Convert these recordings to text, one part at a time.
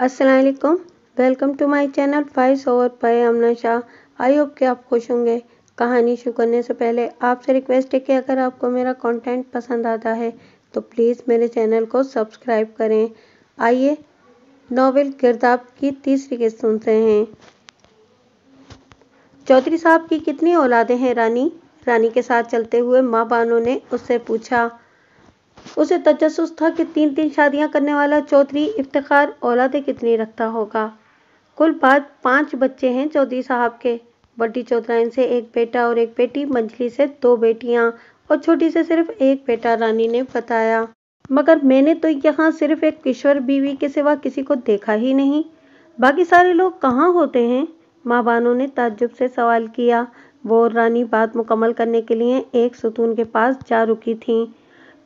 Aslam welcome to my channel फाइस ओवर पाए अमना शाह आई होप के आप खुश होंगे कहानी शुरू करने से पहले आपसे रिक्वेस्ट है कि अगर आपको मेरा कंटेंट पसंद आता है तो प्लीज़ मेरे चैनल को सब्सक्राइब करें आइए नावल गिरदाब की तीसरी किस्त सुनते हैं चौधरी साहब की कितनी औलादें हैं रानी रानी के साथ चलते हुए माँ बानो ने उससे पूछा उसे तजस था कि तीन तीन शादियां करने वाला चौधरी इफ्तार औलाद कितनी रखता होगा कुल बाद पांच बच्चे हैं चौधरी साहब के बड्डी चौधराइन से एक बेटा और एक बेटी मंजली से दो बेटियां और छोटी से सिर्फ एक बेटा रानी ने बताया मगर मैंने तो यहाँ सिर्फ एक किशोर बीवी के सिवा किसी को देखा ही नहीं बाकी सारे लोग कहाँ होते हैं माँ बानो ने ताज्जुब से सवाल किया वो रानी बात मुकम्मल करने के लिए एक सुतून के पास जा रुकी थीं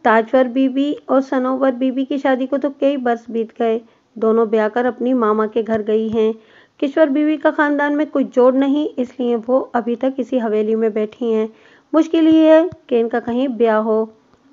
ताजवर बीबी और सनोवर बीबी की शादी को तो कई बर्ष बीत गए दोनों ब्याह कर अपनी मामा के घर गई हैं किशोर बीवी का ख़ानदान में कुछ जोड़ नहीं इसलिए वो अभी तक इसी हवेली में बैठी हैं मुश्किल ये है कि इनका कहीं ब्याह हो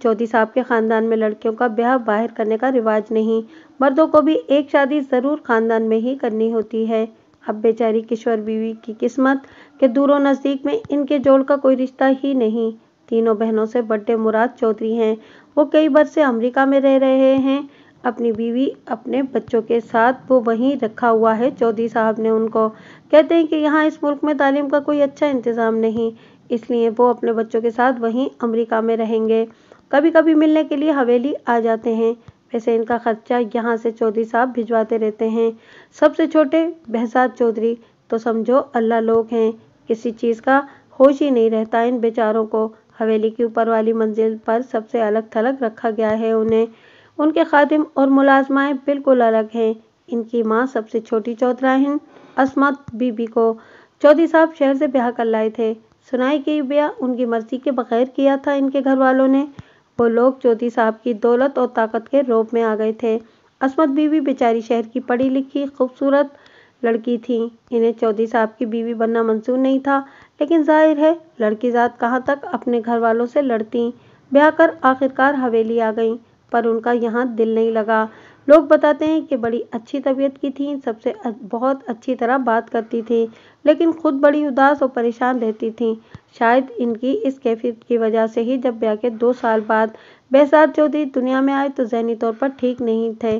चौधरी साहब के ख़ानदान में लड़कियों का ब्याह बाहर करने का रिवाज नहीं मर्दों को भी एक शादी ज़रूर ख़ानदान में ही करनी होती है अब बेचारी किशोर बीवी की किस्मत के दूरों नज़दीक में इनके जोड़ का कोई रिश्ता ही नहीं तीनों बहनों से बड्डे मुराद चौधरी हैं वो कई बार से अमेरिका में रह रहे हैं अपनी बीवी अपने बच्चों के साथ वो वहीं रखा हुआ है चौधरी साहब ने उनको कहते हैं कि यहाँ इस मुल्क में तालीम का कोई अच्छा इंतज़ाम नहीं इसलिए वो अपने बच्चों के साथ वहीं अमेरिका में रहेंगे कभी कभी मिलने के लिए हवेली आ जाते हैं वैसे इनका खर्चा यहाँ से चौधरी साहब भिजवाते रहते हैं सबसे छोटे बहसाद चौधरी तो समझो अल्लाह लोग हैं किसी चीज़ का होश ही नहीं रहता इन बेचारों को हवेली की ऊपर वाली मंजिल पर सबसे अलग थलग रखा गया है उन्हें उनके खादिम और मुलाजमाएँ बिल्कुल अलग हैं इनकी माँ सबसे छोटी चौधरा हैं असमत बीबी को चौधरी साहब शहर से ब्याह कर लाए थे सुनाई कि ब्याह उनकी मर्जी के बगैर किया था इनके घर वालों ने वो लोग चौधरी साहब की दौलत और ताकत के रोप में आ गए थे असमत बीवी बेचारी शहर की पढ़ी लिखी खूबसूरत लड़की थी इन्हें चौधरी साहब की बीवी बनना मंजूर नहीं था लेकिन जाहिर है लड़की जात कहाँ तक अपने घर वालों से लड़ती ब्याह कर आखिरकार हवेली आ गई पर उनका यहाँ दिल नहीं लगा लोग बताते हैं कि बड़ी अच्छी तबीयत की थी सबसे बहुत अच्छी तरह बात करती थी लेकिन खुद बड़ी उदास और परेशान रहती थी शायद इनकी इस कैफियत की वजह से ही जब ब्याह के दो साल बाद बेसाद चौधरी दुनिया में आए तो जहनी तौर पर ठीक नहीं थे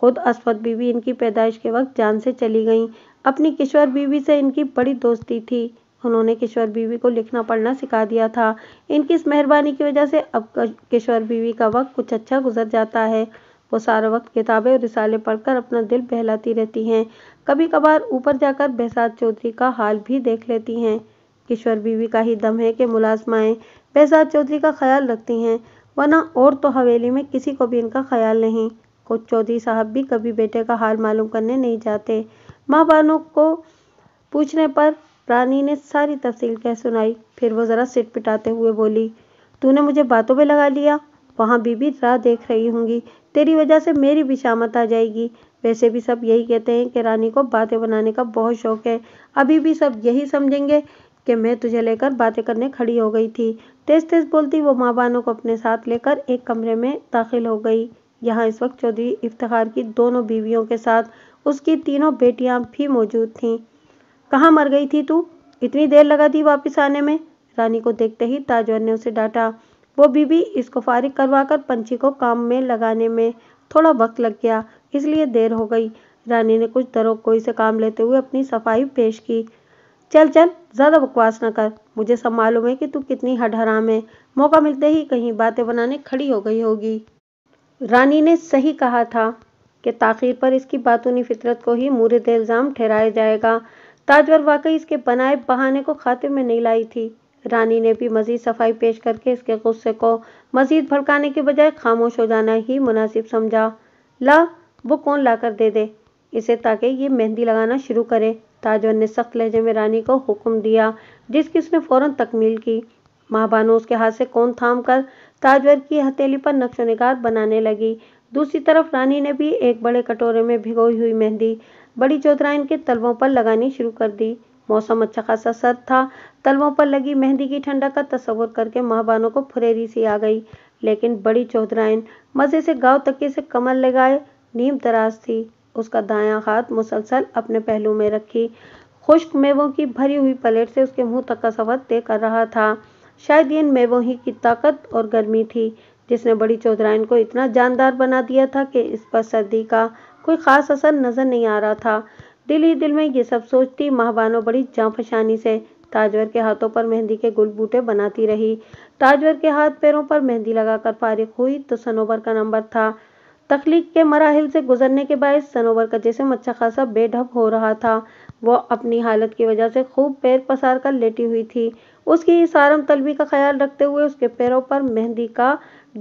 खुद असफत बीवी इनकी पैदाइश के वक्त जान से चली गई अपनी किशोर बीवी से इनकी बड़ी दोस्ती थी उन्होंने किशोर बीवी को लिखना पढ़ना सिखा दिया था इनकी इस मेहरबानी की वजह से अब किशोर बीवी का वक्त कुछ अच्छा गुजर जाता है वो सारा वक्त किताबें और रिसाले पढ़कर अपना दिल बहलाती रहती हैं कभी कभार ऊपर जाकर बहसात चौधरी का हाल भी देख लेती हैं किशोर बीवी का ही दम है कि मुलाजमाएँ बहसात चौधरी का ख्याल रखती हैं वरना और तो हवेली में किसी को भी इनका ख्याल नहीं कुछ चौधरी साहब भी कभी बेटे का हाल मालूम करने नहीं जाते माँ बानों को पूछने पर रानी ने सारी तफसील कह सुनाई फिर वो ज़रा सिट पिटाते हुए बोली तूने मुझे बातों पे लगा लिया वहाँ बीबी राह देख रही होंगी तेरी वजह से मेरी भी शामत आ जाएगी वैसे भी सब यही कहते हैं कि रानी को बातें बनाने का बहुत शौक है अभी भी सब यही समझेंगे कि मैं तुझे लेकर बातें करने खड़ी हो गई थी तेज तेज बोलती वो माँ बानों को अपने साथ लेकर एक कमरे में दाखिल हो गई यहाँ इस वक्त चौधरी इफ्तार की दोनों बीवियों के साथ उसकी तीनों बेटियाँ भी मौजूद थीं कहाँ मर गई थी तू इतनी देर लगा थी वापस आने में रानी को देखते ही ताजवर ने उसे डांटा वो बीबी इसको फारिग करवा कर पंछी को काम में लगाने में थोड़ा वक्त लग गया इसलिए देर हो गई रानी ने कुछ दरों कोई से काम लेते हुए अपनी सफाई पेश की चल चल ज़्यादा बकवास ना कर मुझे सब मालूम है कि तू कितनी हडहराम है मौका मिलते ही कहीं बातें बनाने खड़ी हो गई होगी रानी ने सही कहा था कि ताखिर पर इसकी बातूनी फितरत को ही मूर्द इल्ज़ाम ठहराया जाएगा ताजवर वाकई इसके बनाए बहाने को खाते में नहीं लाई थी रानी ने भी मजीद सफाई पेश करके इसके गुस्से को मजीद भड़काने के बजाय खामोश हो जाना ही मुनासिब समझा ला वो कौन ला कर दे दे इसे ताकि ये मेहंदी लगाना शुरू करे ताजवर ने सख्त लहजे में रानी को हुक्म दिया जिसकी उसने फौरन तकमील की महाबानो उसके हाथ से कौन थाम कर ताजवर की हथेली पर नक्शो निगार बनाने लगी दूसरी तरफ रानी ने भी एक बड़े कटोरे में भिगोई हुई मेहंदी बड़ी चौधरा इनके तलवों पर लगानी शुरू कर दी मौसम अच्छा खासा सर्द था तलवों पर लगी मेहंदी की ठंडक का तस्वर करके महाबानों को फुरेरी सी आ गई लेकिन बड़ी चौधराइन मज़े से गांव तकिए से कमर लगाए नीम तराज थी उसका दायां हाथ मुसलसल अपने पहलू में रखी खुश्क मेवों की भरी हुई प्लेट से उसके मुंह तक का सफर तय कर रहा था शायद इन मेवों ही की ताकत और गर्मी थी जिसने बड़ी चौधराइन को इतना जानदार बना दिया था कि इस पर सर्दी का कोई ख़ास असर नज़र नहीं आ रहा था दिल ही दिल में ये सब सोचती महबानो बड़ी जाफशानी से ताजवर के हाथों पर मेहंदी के गुल बूटे बनाती रही ताजवर के हाथ पैरों पर मेहंदी लगाकर फारिग हुई तो सनोबर का नंबर था तख्लीक के मराहल से गुजरने के बायस सनोवर का जैसे मच्छा खासा बेढप हो रहा था वो अपनी हालत की वजह से खूब पैर पसार कर लेटी हुई थी उसकी इस आरम तलबी का ख्याल रखते हुए उसके पैरों पर मेहंदी का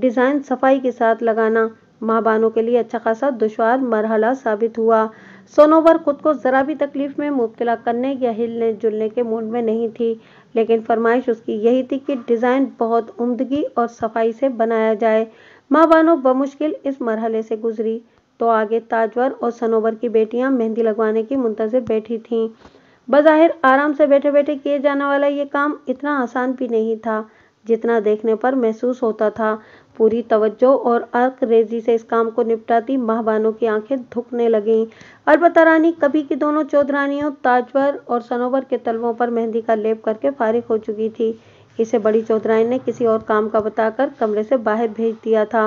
डिज़ाइन सफाई के साथ लगाना माहबानों के लिए अच्छा खासा दुशवार मरहला साबित हुआ सोनोवर खुद को ज़रा भी तकलीफ़ में मुबतला करने या हिलने जुलने के मूड में नहीं थी लेकिन फरमाइश उसकी यही थी कि डिज़ाइन बहुत उमदगी और सफाई से बनाया जाए माँ बानो बमुश्किल इस मरहले से गुजरी तो आगे ताजवर और सनोवर की बेटियां मेहंदी लगवाने की मुंतज़र बैठी थीं बज़ाहिर आराम से बैठे बैठे किए जाने वाला ये काम इतना आसान भी नहीं था जितना देखने पर महसूस होता था पूरी तवज्जो और अर्क रेजी से इस काम को निपटाती माहबानों की आंखें धुकने लगीं अरबता रानी कभी की दोनों चौधरानियों ताजवर और सनोवर के तलवों पर मेहंदी का लेप करके फारिग हो चुकी थी इसे बड़ी चौधरानी ने किसी और काम का बताकर कमरे से बाहर भेज दिया था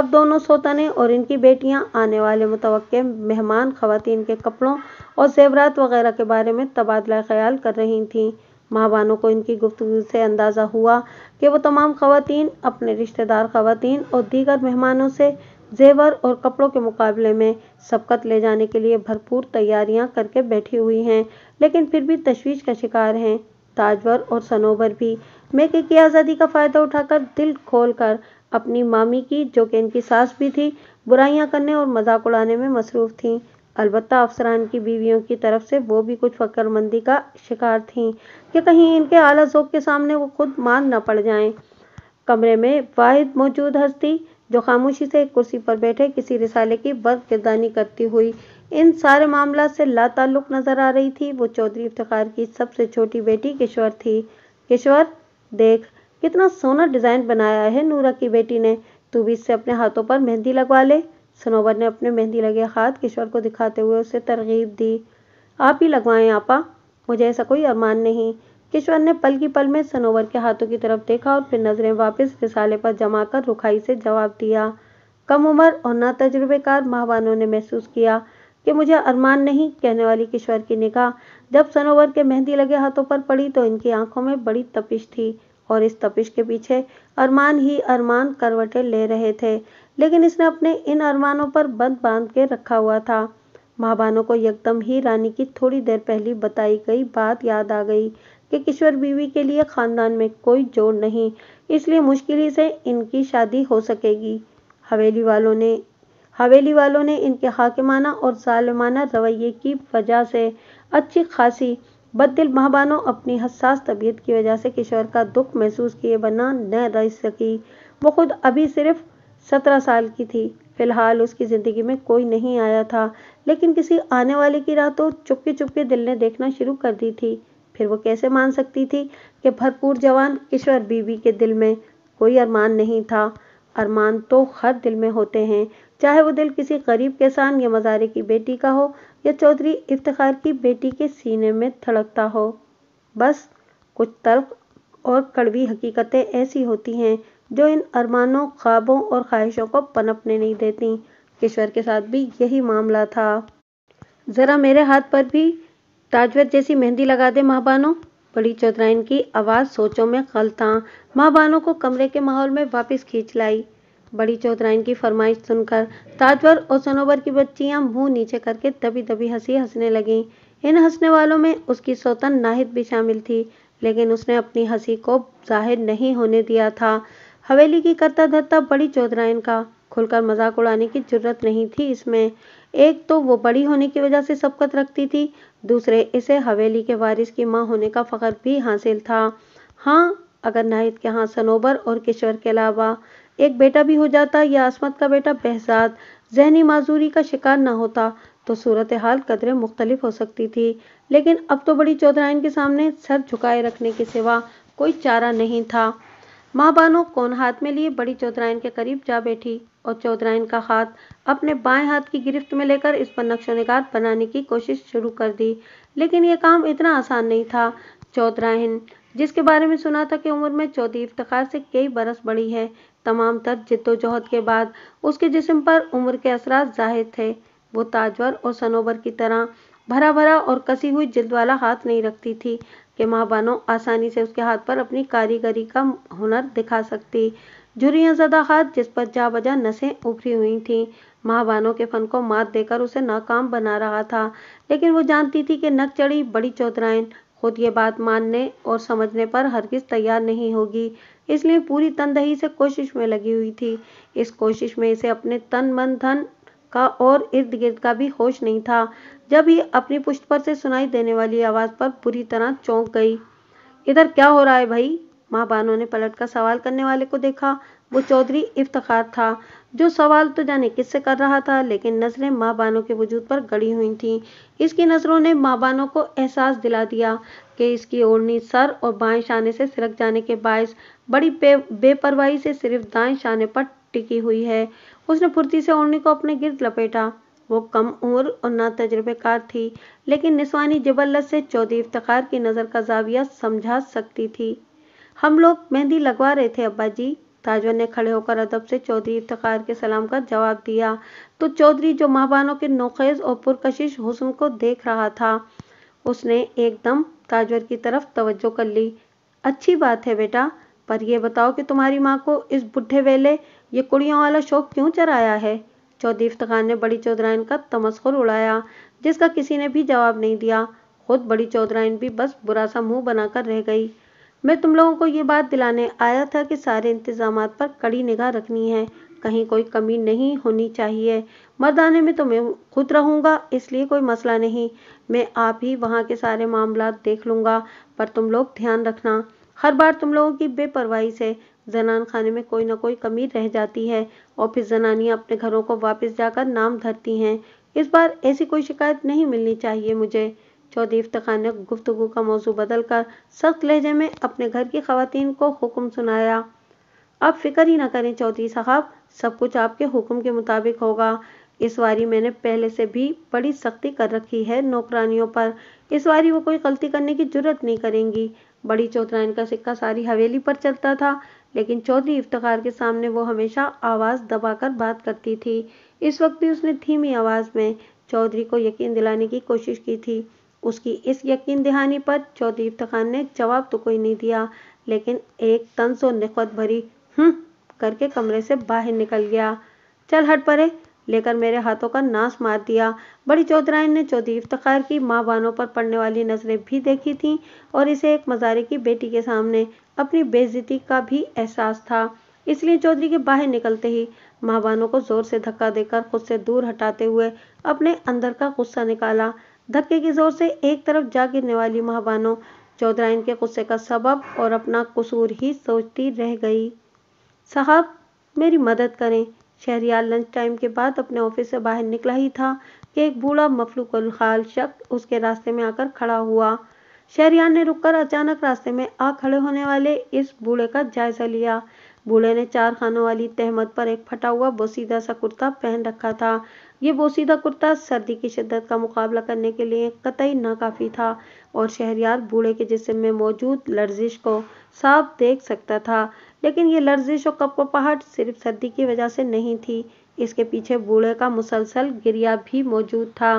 अब दोनों सोतने और इनकी बेटियां आने वाले मुतव मेहमान खवतिन के कपड़ों और जेवरात वगैरह के बारे में तबादला ख्याल कर रही थीं महाबानों को इनकी गुफ्तु से अंदाज़ा हुआ कि वो तमाम खातन अपने रिश्तेदार खातन और दीगर मेहमानों से जेवर और कपड़ों के मुकाबले में सबकत ले जाने के लिए भरपूर तैयारियां करके बैठी हुई हैं लेकिन फिर भी तशवीश का शिकार हैं ताजवर और सनोबर भी मेके की आज़ादी का फ़ायदा उठाकर दिल खोल कर अपनी मामी की जो कि इनकी सास भी थी बुराइयां करने और मजाक उड़ाने में मसरूफ़ थीं अलबत्त अफसरान की बीवियों की तरफ से वो भी कुछ फकरमंदी का शिकार थीं कि कहीं इनके आला जोक के सामने वो खुद मान न पड़ जाएं कमरे में वाहिद मौजूद हस्ती जो खामोशी से एक कुर्सी पर बैठे किसी रिसाले की किरदानी करती हुई इन सारे मामला से लाताल्लुक नजर आ रही थी वो चौधरी इफ्तार की सबसे छोटी बेटी किश्वर थी किश्वर देख कितना सोना डिज़ाइन बनाया है नूरा की बेटी ने तू भी इससे अपने हाथों पर मेहंदी लगवा ले सनोवर ने अपने मेहंदी लगे हाथ किशोर को दिखाते हुए उसे तरगीब दी आप ही लगवाएं आपा मुझे ऐसा कोई अरमान नहीं किशोर ने पल की पल में सनोवर के हाथों की तरफ देखा और फिर नजरें वापस रिसाले पर जमा कर रुखाई से जवाब दिया कम उम्र और न तजुर्बेकार माहवानों ने महसूस किया कि मुझे अरमान नहीं कहने वाली किशोर की निगाह जब सनोवर के मेहंदी लगे हाथों पर पड़ी तो इनकी आंखों में बड़ी तपिश थी और इस तपिश के पीछे अरमान ही अरमान करवटें ले रहे थे लेकिन इसने अपने इन अरमानों पर बंद बांध के रखा हुआ था महाबानों को यकदम ही रानी की थोड़ी देर पहले बताई गई बात याद आ गई कि किशोर बीवी के लिए खानदान में कोई जोड़ नहीं इसलिए मुश्किल से इनकी शादी हो सकेगी हवेली वालों ने हवेली वालों ने इनके हाकिमाना और जालमाना रवैये की वजह से अच्छी खासी बददिल महाबानों अपनी हसास तबीयत की वजह से किशोर का दुख महसूस किए बना न रह सकी वो खुद अभी सिर्फ सत्रह साल की थी फिलहाल उसकी ज़िंदगी में कोई नहीं आया था लेकिन किसी आने वाले की राह तो चुपके चुपके दिल ने देखना शुरू कर दी थी फिर वो कैसे मान सकती थी कि भरपूर जवान किशोर बीवी के दिल में कोई अरमान नहीं था अरमान तो हर दिल में होते हैं चाहे वो दिल किसी गरीब किसान या मज़ारे की बेटी का हो या चौधरी इफ्तार की बेटी के सीने में थड़कता हो बस कुछ तल्ख और कड़वी हकीकतें ऐसी होती हैं जो इन अरमानों ख्वाबों और ख्वाहिशों को पनपने नहीं देती किश्वर के साथ भी यही मामला था ज़रा मेरे हाथ पर भी ताजवत जैसी मेहंदी लगा दे महाबानो बड़ी चौधराइन की आवाज़ सोचों में खल था महाबानो को कमरे के माहौल में वापस खींच लाई बड़ी चौधराइन की फरमाइश सुनकर ताजवर और सनोवर की बच्चियां मुंह नीचे करके दबी दबी हंसी हंसने लगी इन हंसने वालों में उसकी सौतन नाहिद भी शामिल थी लेकिन उसने अपनी हंसी को जाहिर नहीं होने दिया था हवेली की करता धरता बड़ी चौधराइन का खुलकर मजाक उड़ाने की जरूरत नहीं थी इसमें एक तो वो बड़ी होने की वजह से सबकत रखती थी दूसरे इसे हवेली के वारिस की माँ होने का फ़ख्र भी हासिल था हाँ अगर नाहिद के यहाँ सनोबर और किशोर के अलावा एक बेटा भी हो जाता या असमत का बेटा बहजाद जहनी माजूरी का शिकार ना होता तो सूरत हाल कदरें मुख्तलिफ हो सकती थी लेकिन अब तो बड़ी चौधराइन के सामने सर झुकाए रखने के सिवा कोई चारा नहीं था माँ बानो कौन हाथ में लिए बड़ी चौधराइन के करीब जा बैठी और चौधराइन का हाथ अपने बाएं हाथ की गिरफ्त में लेकर इस पर नक्शोनगार बनाने की कोशिश शुरू कर दी लेकिन यह काम इतना आसान नहीं था चौधराइन जिसके बारे में सुना था कि उम्र में चौधरी इफ्तार से कई बरस बड़ी है तमाम तर जिद्दोजहद के बाद उसके जिसम पर उम्र के असरा जाहिर थे वो ताजवर और सनोबर की तरह भरा भरा और कसी हुई जिल्द वाला हाथ नहीं रखती थी के माँ आसानी से उसके हाथ पर अपनी कारीगरी का हुनर दिखा सकती झुरियाँ ज़दा हाथ जिस पर जा बजा नसें उभरी हुई थीं माँ के फन को मात देकर उसे नाकाम बना रहा था लेकिन वो जानती थी कि नक चढ़ी बड़ी चौधराइन खुद ये बात मानने और समझने पर हरगिज तैयार नहीं होगी इसलिए पूरी तनदही से कोशिश में लगी हुई थी इस कोशिश में इसे अपने तन मन धन का और इर्द गिर्द का भी होश नहीं था जब ये अपनी पुष्ट पर से सुनाई देने वाली आवाज़ पर बुरी तरह चौंक गई इधर क्या हो रहा है भाई महाबानों ने पलट कर सवाल करने वाले को देखा वो चौधरी इफ्तार था जो सवाल तो जाने किससे कर रहा था लेकिन नजरें माँ बानों के वजूद पर गड़ी हुई थीं इसकी नज़रों ने माँ बानों को एहसास दिला दिया कि इसकी ओढ़नी सर और बाएं शाने से सिरक जाने के बायस बड़ी बे बेपरवाही से सिर्फ दाएं शाने पर टिकी हुई है उसने फुर्ती से ओढ़नी को अपने गिर्द लपेटा वो कम उम्र और ना तजुर्बेकार थी लेकिन निस्वानी जबलत से चौधरी इफ्तार की नज़र का जाविया समझा सकती थी हम लोग मेहंदी लगवा रहे थे अब्बा जी ताजवर ने खड़े होकर अदब से चौधरी इफ्तार के सलाम का जवाब दिया तो चौधरी जो माहबानों के नोखेज और पुरकशिश हुसन को देख रहा था उसने एकदम ताजवर की तरफ तवज्जो कर ली अच्छी बात है बेटा पर यह बताओ कि तुम्हारी माँ को इस बुढ़े वेले ये कुड़ियों वाला शौक क्यों चराया है चौधरी इफ्तार ने बड़ी चौधराइन का तमस्खुर उड़ाया जिसका किसी ने भी जवाब नहीं दिया खुद बड़ी चौधराइन भी बस बुरा सा मुंह बनाकर रह गई मैं तुम लोगों को ये बात दिलाने आया था कि सारे इंतजाम पर कड़ी निगाह रखनी है कहीं कोई कमी नहीं होनी चाहिए मरदाने में तो मैं खुद रहूंगा इसलिए कोई मसला नहीं मैं आप ही वहां के सारे मामला देख लूंगा पर तुम लोग ध्यान रखना हर बार तुम लोगों की बेपरवाही से जनान खाने में कोई ना कोई कमी रह जाती है और फिर जनानियाँ अपने घरों को वापस जाकर नाम धरती हैं इस बार ऐसी कोई शिकायत नहीं मिलनी चाहिए मुझे चौधरी इफ्तार ने गुफ्तु का मौजू बदल कर सख्त लहजे में अपने घर की खातन को हुक्म सुनाया आप फिक्र ही ना करें चौधरी साहब सब कुछ आपके हुक्म के मुताबिक होगा इस बारी मैंने पहले से भी बड़ी सख्ती कर रखी है नौकरानियों पर इस बारी वो कोई गलती करने की जरूरत नहीं करेंगी बड़ी चौधराइन का सिक्का सारी हवेली पर चलता था लेकिन चौधरी इफ्तार के सामने वो हमेशा आवाज़ दबाकर बात करती थी इस वक्त भी उसने धीमी आवाज़ में चौधरी को यकीन दिलाने की कोशिश की थी उसकी इस यकीन दहानी पर चौधरी इफ्तार ने जवाब तो कोई नहीं दिया लेकिन एक तंज और भरी हम्म करके कमरे से बाहर निकल गया चल हट परे लेकर मेरे हाथों का नाश मार दिया बड़ी चौधराइन ने चौधरी इफ्तार की माँ बानों पर पड़ने वाली नजरें भी देखी थीं और इसे एक मजारे की बेटी के सामने अपनी बेजती का भी एहसास था इसलिए चौधरी के बाहर निकलते ही माँ बानों को जोर से धक्का देकर खुद से दूर हटाते हुए अपने अंदर का गुस्सा निकाला धक्के के जोर से एक तरफ जा गिरने वाली महाबानो चौधराइन के गुस्से का सबब और अपना कसूर ही सोचती रह गई साहब मेरी मदद करें शहरियार लंच टाइम के बाद अपने ऑफिस से बाहर निकला ही था कि एक बूढ़ा खाल शख्स उसके रास्ते में आकर खड़ा हुआ शहरियार ने रुककर अचानक रास्ते में आ खड़े होने वाले इस बूढ़े का जायजा लिया बूढ़े ने चार खानों वाली तहमत पर एक फटा हुआ बोसीदा सा कुर्ता पहन रखा था ये बोसीदा कुर्ता सर्दी की शिद्दत का मुकाबला करने के लिए कतई नाकाफ़ी था और शहरियार बूढ़े के जिसम में मौजूद लर्जिश को साफ देख सकता था लेकिन ये लर्जिश और पहाट सिर्फ सर्दी की वजह से नहीं थी इसके पीछे बूढ़े का मुसलसल गिरिया भी मौजूद था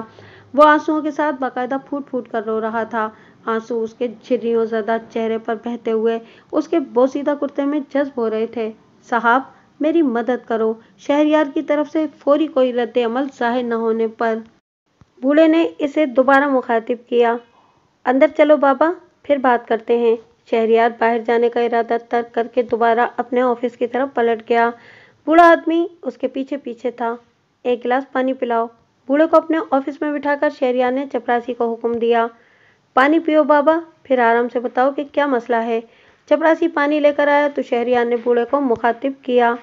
वो आंसुओं के साथ बाकायदा फूट फूट कर रो रहा था आंसू उसके झिरियों ज़्यादा चेहरे पर बहते हुए उसके बोसीदा कुर्ते में जज्ब हो रहे थे साहब मेरी मदद करो शहरियार की तरफ से फौरी कोई रद्द अमल जाहिर न होने पर बूढ़े ने इसे दोबारा मुखातिब किया अंदर चलो बाबा फिर बात करते हैं शहरियार बाहर जाने का इरादा तर्क करके दोबारा अपने ऑफिस की तरफ पलट गया बूढ़ा आदमी उसके पीछे पीछे था एक गिलास पानी पिलाओ बूढ़े को अपने ऑफिस में बिठाकर शहरियार ने चपरासी को हुक्म दिया पानी पियो बाबा फिर आराम से बताओ कि क्या मसला है चपरासी पानी लेकर आया तो शहरियार ने बूढ़े को मुखातिब किया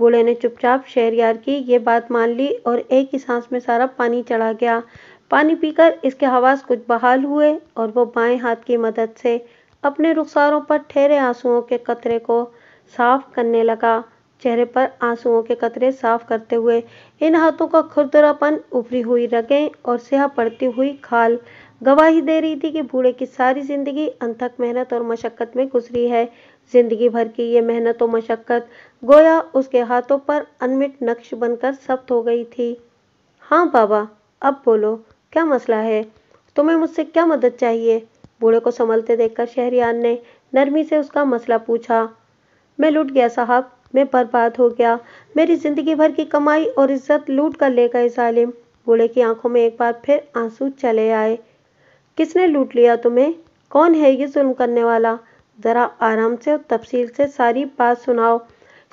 बूढ़े ने चुपचाप शहरयार की ये बात मान ली और एक ही सांस में सारा पानी चढ़ा गया पानी पीकर इसके हवास कुछ बहाल हुए और वो बाएं हाथ की मदद से अपने रुखसारों पर ठहरे आंसुओं के कतरे को साफ करने लगा चेहरे पर आंसुओं के कतरे साफ करते हुए इन हाथों का खुरदरापन उभरी हुई रगें और स्याह पड़ती हुई खाल गवाही दे रही थी कि बूढ़े की सारी जिंदगी अंथक मेहनत और मशक्कत में गुजरी है जिंदगी भर की ये मेहनत और मशक्क़त गोया उसके हाथों पर अनमिट नक्श बनकर सब्त हो गई थी हाँ बाबा अब बोलो क्या मसला है तुम्हें मुझसे क्या मदद चाहिए बूढ़े को संभलते देखकर शहरियान ने नरमी से उसका मसला पूछा मैं लुट गया साहब मैं बर्बाद हो गया मेरी ज़िंदगी भर की कमाई और इज्जत लूट कर ले गए जालिम बूढ़े की आंखों में एक बार फिर आंसू चले आए किसने लूट लिया तुम्हें कौन है ये जुल्म करने वाला ज़रा आराम से और तफसील से सारी बात सुनाओ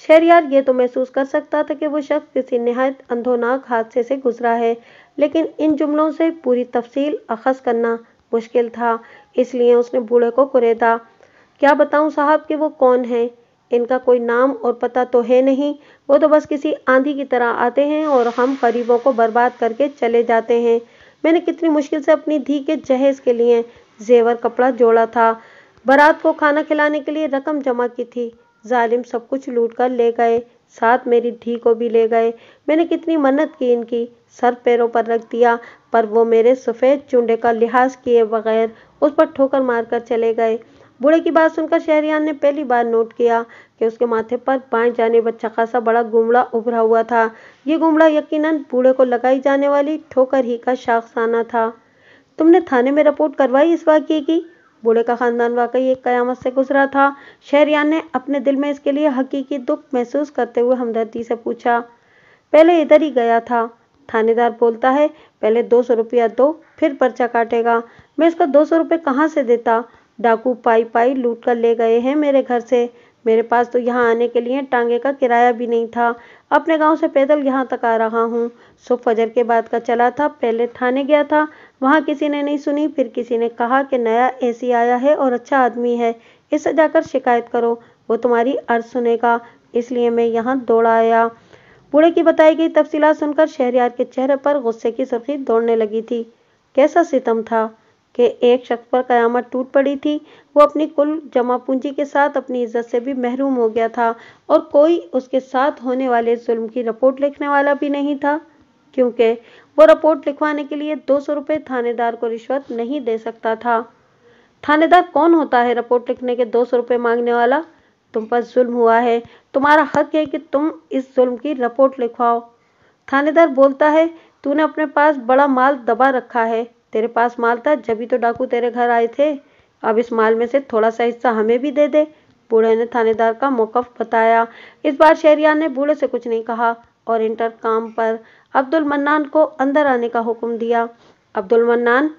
शहरियार ये तो महसूस कर सकता था कि वो शख्स किसी नहायत अंधोनाक हादसे से गुजरा है लेकिन इन जुमलों से पूरी तफसील अखज करना मुश्किल था इसलिए उसने बूढ़े को कुरेदा क्या बताऊं साहब कि वो कौन है इनका कोई नाम और पता तो है नहीं वो तो बस किसी आंधी की तरह आते हैं और हम गरीबों को बर्बाद करके चले जाते हैं मैंने कितनी मुश्किल से अपनी धी के जहेज के लिए जेवर कपड़ा जोड़ा था बारात को खाना खिलाने के लिए रकम जमा की थी जालिम सब कुछ लूट कर ले गए साथ मेरी ढी को भी ले गए मैंने कितनी मन्नत की इनकी सर पैरों पर रख दिया पर वो मेरे सफ़ेद चूंडे का लिहाज किए बगैर उस पर ठोकर मारकर चले गए बूढ़े की बात सुनकर शहरियान ने पहली बार नोट किया कि उसके माथे पर बाएं जाने बच्चा खासा बड़ा गुमड़ा उभरा हुआ था ये गुमड़ा यकीनन बूढ़े को लगाई जाने वाली ठोकर ही का शाखसाना था तुमने थाने में रिपोर्ट करवाई इस वाक्य की बूढ़े का खानदान वाकई एक कयामत से गुजरा था शहरियान ने अपने दिल में इसके लिए हकीकी दुख महसूस करते हुए हमदर्दी से पूछा पहले इधर ही गया था थानेदार बोलता है पहले दो सौ रुपया दो फिर पर्चा काटेगा मैं इसको दो सौ रुपये कहाँ से देता डाकू पाई पाई लूट कर ले गए हैं मेरे घर से मेरे पास तो यहाँ आने के लिए टांगे का किराया भी नहीं था अपने गांव से पैदल यहाँ तक आ रहा हूँ सो फजर के बाद का चला था पहले थाने गया था वहाँ किसी ने नहीं सुनी फिर किसी ने कहा कि नया एसी आया है और अच्छा आदमी है इसे जाकर शिकायत करो वो तुम्हारी अर्ज सुनेगा इसलिए मैं यहाँ दौड़ आया बूढ़े की बताई गई तफसीला सुनकर शहरियार के चेहरे पर गुस्से की सुर्खी दौड़ने लगी थी कैसा सितम था कि एक शख्स पर कयामत टूट पड़ी थी वो अपनी कुल जमा पूंजी के साथ अपनी इज्जत से भी महरूम हो गया था और कोई उसके साथ होने वाले जुल्म की रिपोर्ट लिखने वाला भी नहीं था क्योंकि वो रिपोर्ट लिखवाने के लिए दो सौ रुपये थानेदार को रिश्वत नहीं दे सकता था थानेदार कौन होता है रिपोर्ट लिखने के दो सौ रुपये मांगने वाला तुम पर जुल्म हुआ है तुम्हारा हक है कि तुम इस जुल्म की रिपोर्ट लिखवाओ थानेदार बोलता है तूने अपने पास बड़ा माल दबा रखा है तेरे पास माल था जब ही तो डाकू तेरे घर आए थे अब इस माल में से थोड़ा सा हिस्सा हमें भी दे दे बूढ़े ने थानेदार का मौकफ बताया इस बार शहरियार ने बूढ़े से कुछ नहीं कहा और इंटर काम पर अब्दुल मन्नान को अंदर आने का हुक्म दिया अब्दुल मन्नान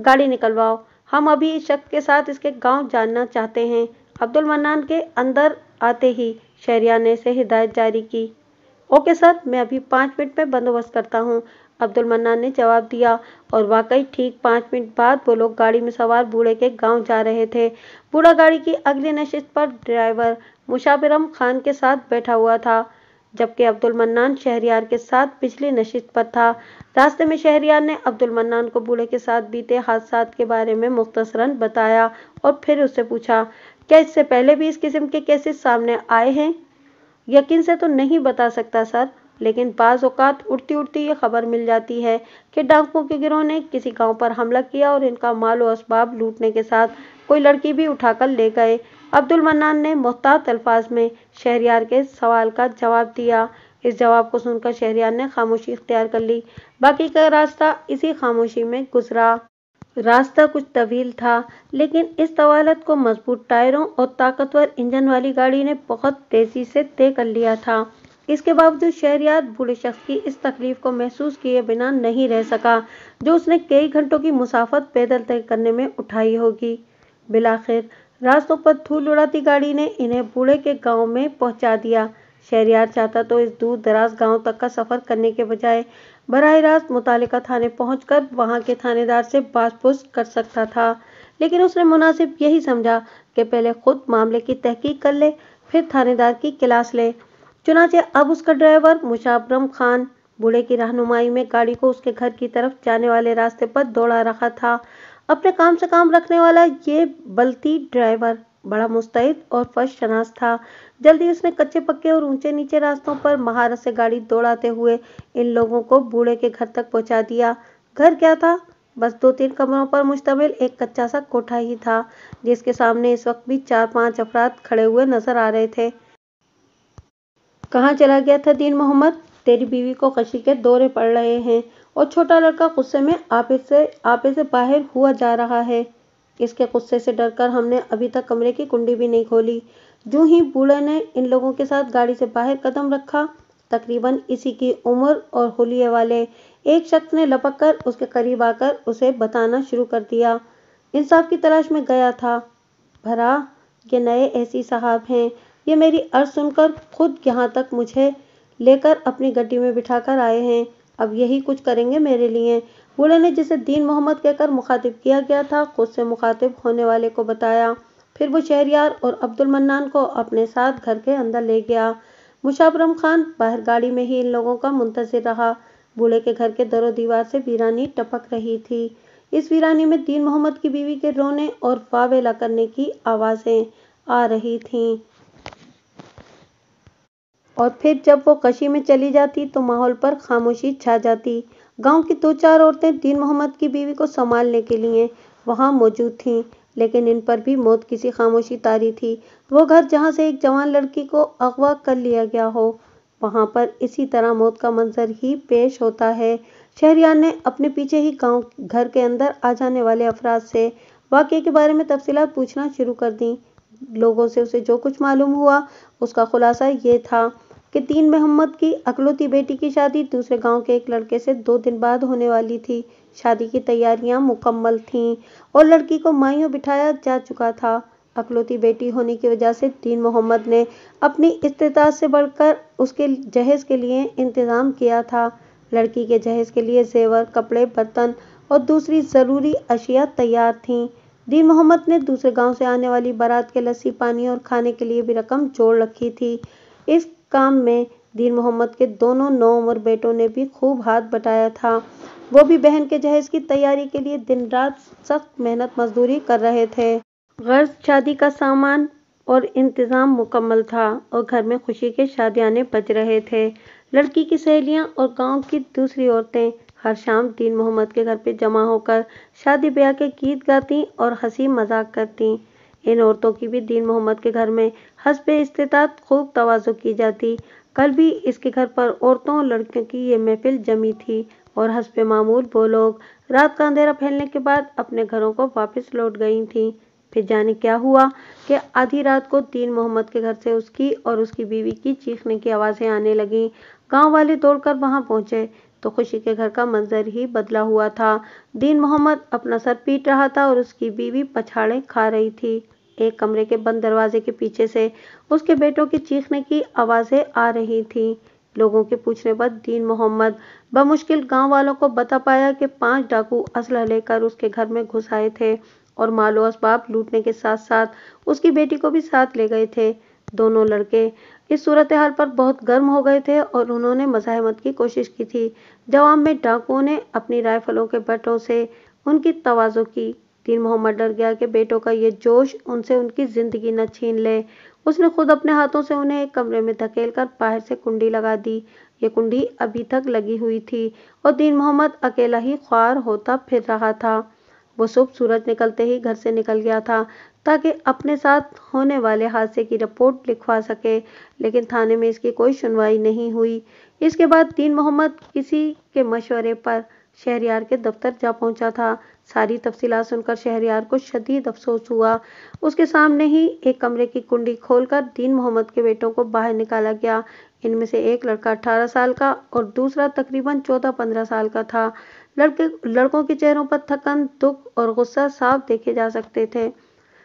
गाड़ी निकलवाओ हम अभी इस शख्स के साथ इसके गांव जानना चाहते हैं अब्दुल मन्नान के अंदर आते ही शहरियार ने से हिदायत जारी की ओके सर मैं अभी पाँच मिनट में बंदोबस्त करता हूँ अब्दुल मन्नान ने जवाब दिया और वाकई ठीक पाँच मिनट बाद वो लोग गाड़ी में सवार बूढ़े के गांव जा रहे थे बूढ़ा गाड़ी की अगली नशित पर ड्राइवर मुशाबिरम खान के साथ बैठा हुआ था जबकि अब्दुल मन्नान शहरियार के साथ पिछली नशित पर था रास्ते में शहरियार ने अब्दुल मन्नान को बूढ़े के साथ बीते हादसा के बारे में मुख्तसरन बताया और फिर उससे पूछा क्या इससे पहले भी इस किस्म के केसेस सामने आए हैं यकीन से तो नहीं बता सकता सर लेकिन बाज़ अवत उड़ती उड़ती ये खबर मिल जाती है कि डाकुओं के गिरोह ने किसी गांव पर हमला किया और इनका माल इसबाब लूटने के साथ कोई लड़की भी उठाकर ले गए अब्दुल मन्नान ने मुहतात अल्फाज में शहरियार के सवाल का जवाब दिया इस जवाब को सुनकर शहरियार ने खामोशी इख्तियार कर ली बाकी का रास्ता इसी खामोशी में गुजरा रास्ता कुछ तवील था लेकिन इस तवालत को मजबूत टायरों और ताकतवर इंजन वाली गाड़ी ने बहुत तेज़ी से तय कर लिया था इसके बावजूद शहरियार बूढ़े शख्स की इस तकलीफ को महसूस किए बिना नहीं रह सका जो उसने कई घंटों की मुसाफत पैदल तय करने में उठाई होगी बिलाखिर रास्तों पर धूल उड़ाती गाड़ी ने इन्हें बूढ़े के गांव में पहुंचा दिया शहरियार चाहता तो इस दूर दराज गांव तक का सफ़र करने के बजाय बरह रास्त मुतल थाने पहुँच कर वहाँ के थानेदार से पुस कर सकता था लेकिन उसने मुनासिब यही समझा कि पहले खुद मामले की तहकीक कर ले फिर थानेदार की क्लास ले चुनाचे अब उसका ड्राइवर मुशाबरम खान बूढ़े की रहनुमाई में गाड़ी को उसके घर की तरफ जाने वाले रास्ते पर दौड़ा रखा था अपने काम से काम रखने वाला ये बलती ड्राइवर बड़ा मुस्तैद और फर्श शनास था जल्दी उसने कच्चे पक्के और ऊंचे नीचे रास्तों पर महारत से गाड़ी दौड़ाते हुए इन लोगों को बूढ़े के घर तक पहुंचा दिया घर क्या था बस दो तीन कमरों पर मुश्तमिल एक कच्चा सा कोठा ही था जिसके सामने इस वक्त भी चार पांच अफराद खड़े हुए नजर आ रहे थे कहाँ चला गया था दीन मोहम्मद तेरी बीवी को कशी के दौरे पड़ रहे हैं और छोटा लड़का गुस्से में आपे से आपे से बाहर हुआ जा रहा है इसके गुस्से से डरकर हमने अभी तक कमरे की कुंडी भी नहीं खोली जो ही बूढ़े ने इन लोगों के साथ गाड़ी से बाहर कदम रखा तकरीबन इसी की उम्र और होलिये वाले एक शख्स ने लपक कर उसके करीब आकर उसे बताना शुरू कर दिया इंसाफ की तलाश में गया था भरा ये नए ऐसी साहब हैं ये मेरी अर्ज सुनकर खुद यहाँ तक मुझे लेकर अपनी गड्डी में बिठाकर आए हैं अब यही कुछ करेंगे मेरे लिए बूढ़े ने जिसे दीन मोहम्मद कहकर मुखातिब किया गया था खुद से मुखातिब होने वाले को बताया फिर वो शहरियार और अब्दुल मन्नान को अपने साथ घर के अंदर ले गया मुशाबरम खान बाहर गाड़ी में ही इन लोगों का मुंतजर रहा बूढ़े के घर के दरों दीवार से वीरानी टपक रही थी इस वीरानी में दीन मोहम्मद की बीवी के रोने और वावेला करने की आवाज़ें आ रही थीं और फिर जब वो कशी में चली जाती तो माहौल पर खामोशी छा जाती गांव की दो चार औरतें दीन मोहम्मद की बीवी को संभालने के लिए वहां मौजूद थीं लेकिन इन पर भी मौत किसी खामोशी तारी थी वो घर जहां से एक जवान लड़की को अगवा कर लिया गया हो वहां पर इसी तरह मौत का मंजर ही पेश होता है शहरियार ने अपने पीछे ही गांव घर के अंदर आ जाने वाले अफराज से वाक्य के बारे में तफसीत पूछना शुरू कर दी लोगों से उसे जो कुछ मालूम हुआ उसका खुलासा ये था कि तीन मोहम्मद की अकलौती बेटी की शादी दूसरे गांव के एक लड़के से दो दिन बाद होने वाली थी शादी की तैयारियां मुकम्मल थीं और लड़की को माइयों बिठाया जा चुका था अकलौती बेटी होने की वजह से दीन मोहम्मद ने अपनी इस्तेदाद से बढ़कर उसके जहेज के लिए इंतज़ाम किया था लड़की के जहेज के लिए जेवर कपड़े बर्तन और दूसरी ज़रूरी अशिया तैयार थीं दीन मोहम्मद ने दूसरे गांव से आने वाली बारात के लस्सी पानी और खाने के लिए भी रकम जोड़ रखी थी इस काम में दीन मोहम्मद के दोनों नौ उम्र बेटों ने भी खूब हाथ बटाया था वो भी बहन के जहेज की तैयारी के लिए दिन रात सख्त मेहनत मजदूरी कर रहे थे गर्ज शादी का सामान और इंतज़ाम मुकम्मल था और घर में खुशी के शादियाने बज रहे थे लड़की की सहेलियां और गांव की दूसरी औरतें हर शाम दीन मोहम्मद के घर पर जमा होकर शादी ब्याह के गीत गाती और हंसी मजाक करती इन औरतों की भी दीन मोहम्मद के घर में हसब इस्तात खूब तोज़ो की जाती कल भी इसके घर पर औरतों और लड़कियों की ये महफिल जमी थी और हसब मामूल वो लोग रात का अंधेरा फैलने के बाद अपने घरों को वापस लौट गई थीं फिर जाने क्या हुआ कि आधी रात को तीन मोहम्मद के घर से उसकी और उसकी बीवी की चीखने की आवाज़ें आने लगीं गांव वाले दौड़कर वहां पहुंचे तो खुशी के घर का मंजर ही बदला हुआ था दीन मोहम्मद अपना सर पीट रहा था और उसकी बीवी पछाड़े खा रही थी एक कमरे के बंद दरवाजे के पीछे से उसके बेटों की चीखने की आवाज़ें आ रही थी लोगों के पूछने पर दीन मोहम्मद बमुश्किल गांव वालों को बता पाया कि पांच डाकू असलह लेकर उसके घर में घुस आए थे और मालो असबाब लूटने के साथ साथ उसकी बेटी को भी साथ ले गए थे दोनों लड़के इस सूरत हाल पर बहुत गर्म हो गए थे और उन्होंने मजामत की कोशिश की थी जवाब में डाकुओं ने अपनी राइफलों के बटों से उनकी तोज़ो की दीन मोहम्मद डर गया कि बेटों का ये जोश उनसे उनकी ज़िंदगी न छीन ले उसने खुद अपने हाथों से उन्हें एक कमरे में धकेल कर बाहर से कुंडी लगा दी ये कुंडी अभी तक लगी हुई थी और दीन मोहम्मद अकेला ही ख्वार होता फिर रहा था वो सुबह सूरज निकलते ही घर से निकल गया था ताकि अपने साथ होने वाले हादसे की रिपोर्ट लिखवा सके लेकिन थाने में इसकी कोई सुनवाई नहीं हुई इसके बाद दीन मोहम्मद किसी के मशवरे पर शहरियार के दफ्तर जा पहुंचा था सारी तफसी सुनकर शहरियार को शदीद अफसोस हुआ उसके सामने ही एक कमरे की कुंडी खोलकर दीन मोहम्मद के बेटों को बाहर निकाला गया इनमें से एक लड़का 18 साल का और दूसरा तकरीबन 14-15 साल का था लड़के लड़कों के चेहरों पर थकन दुख और गुस्सा साफ देखे जा सकते थे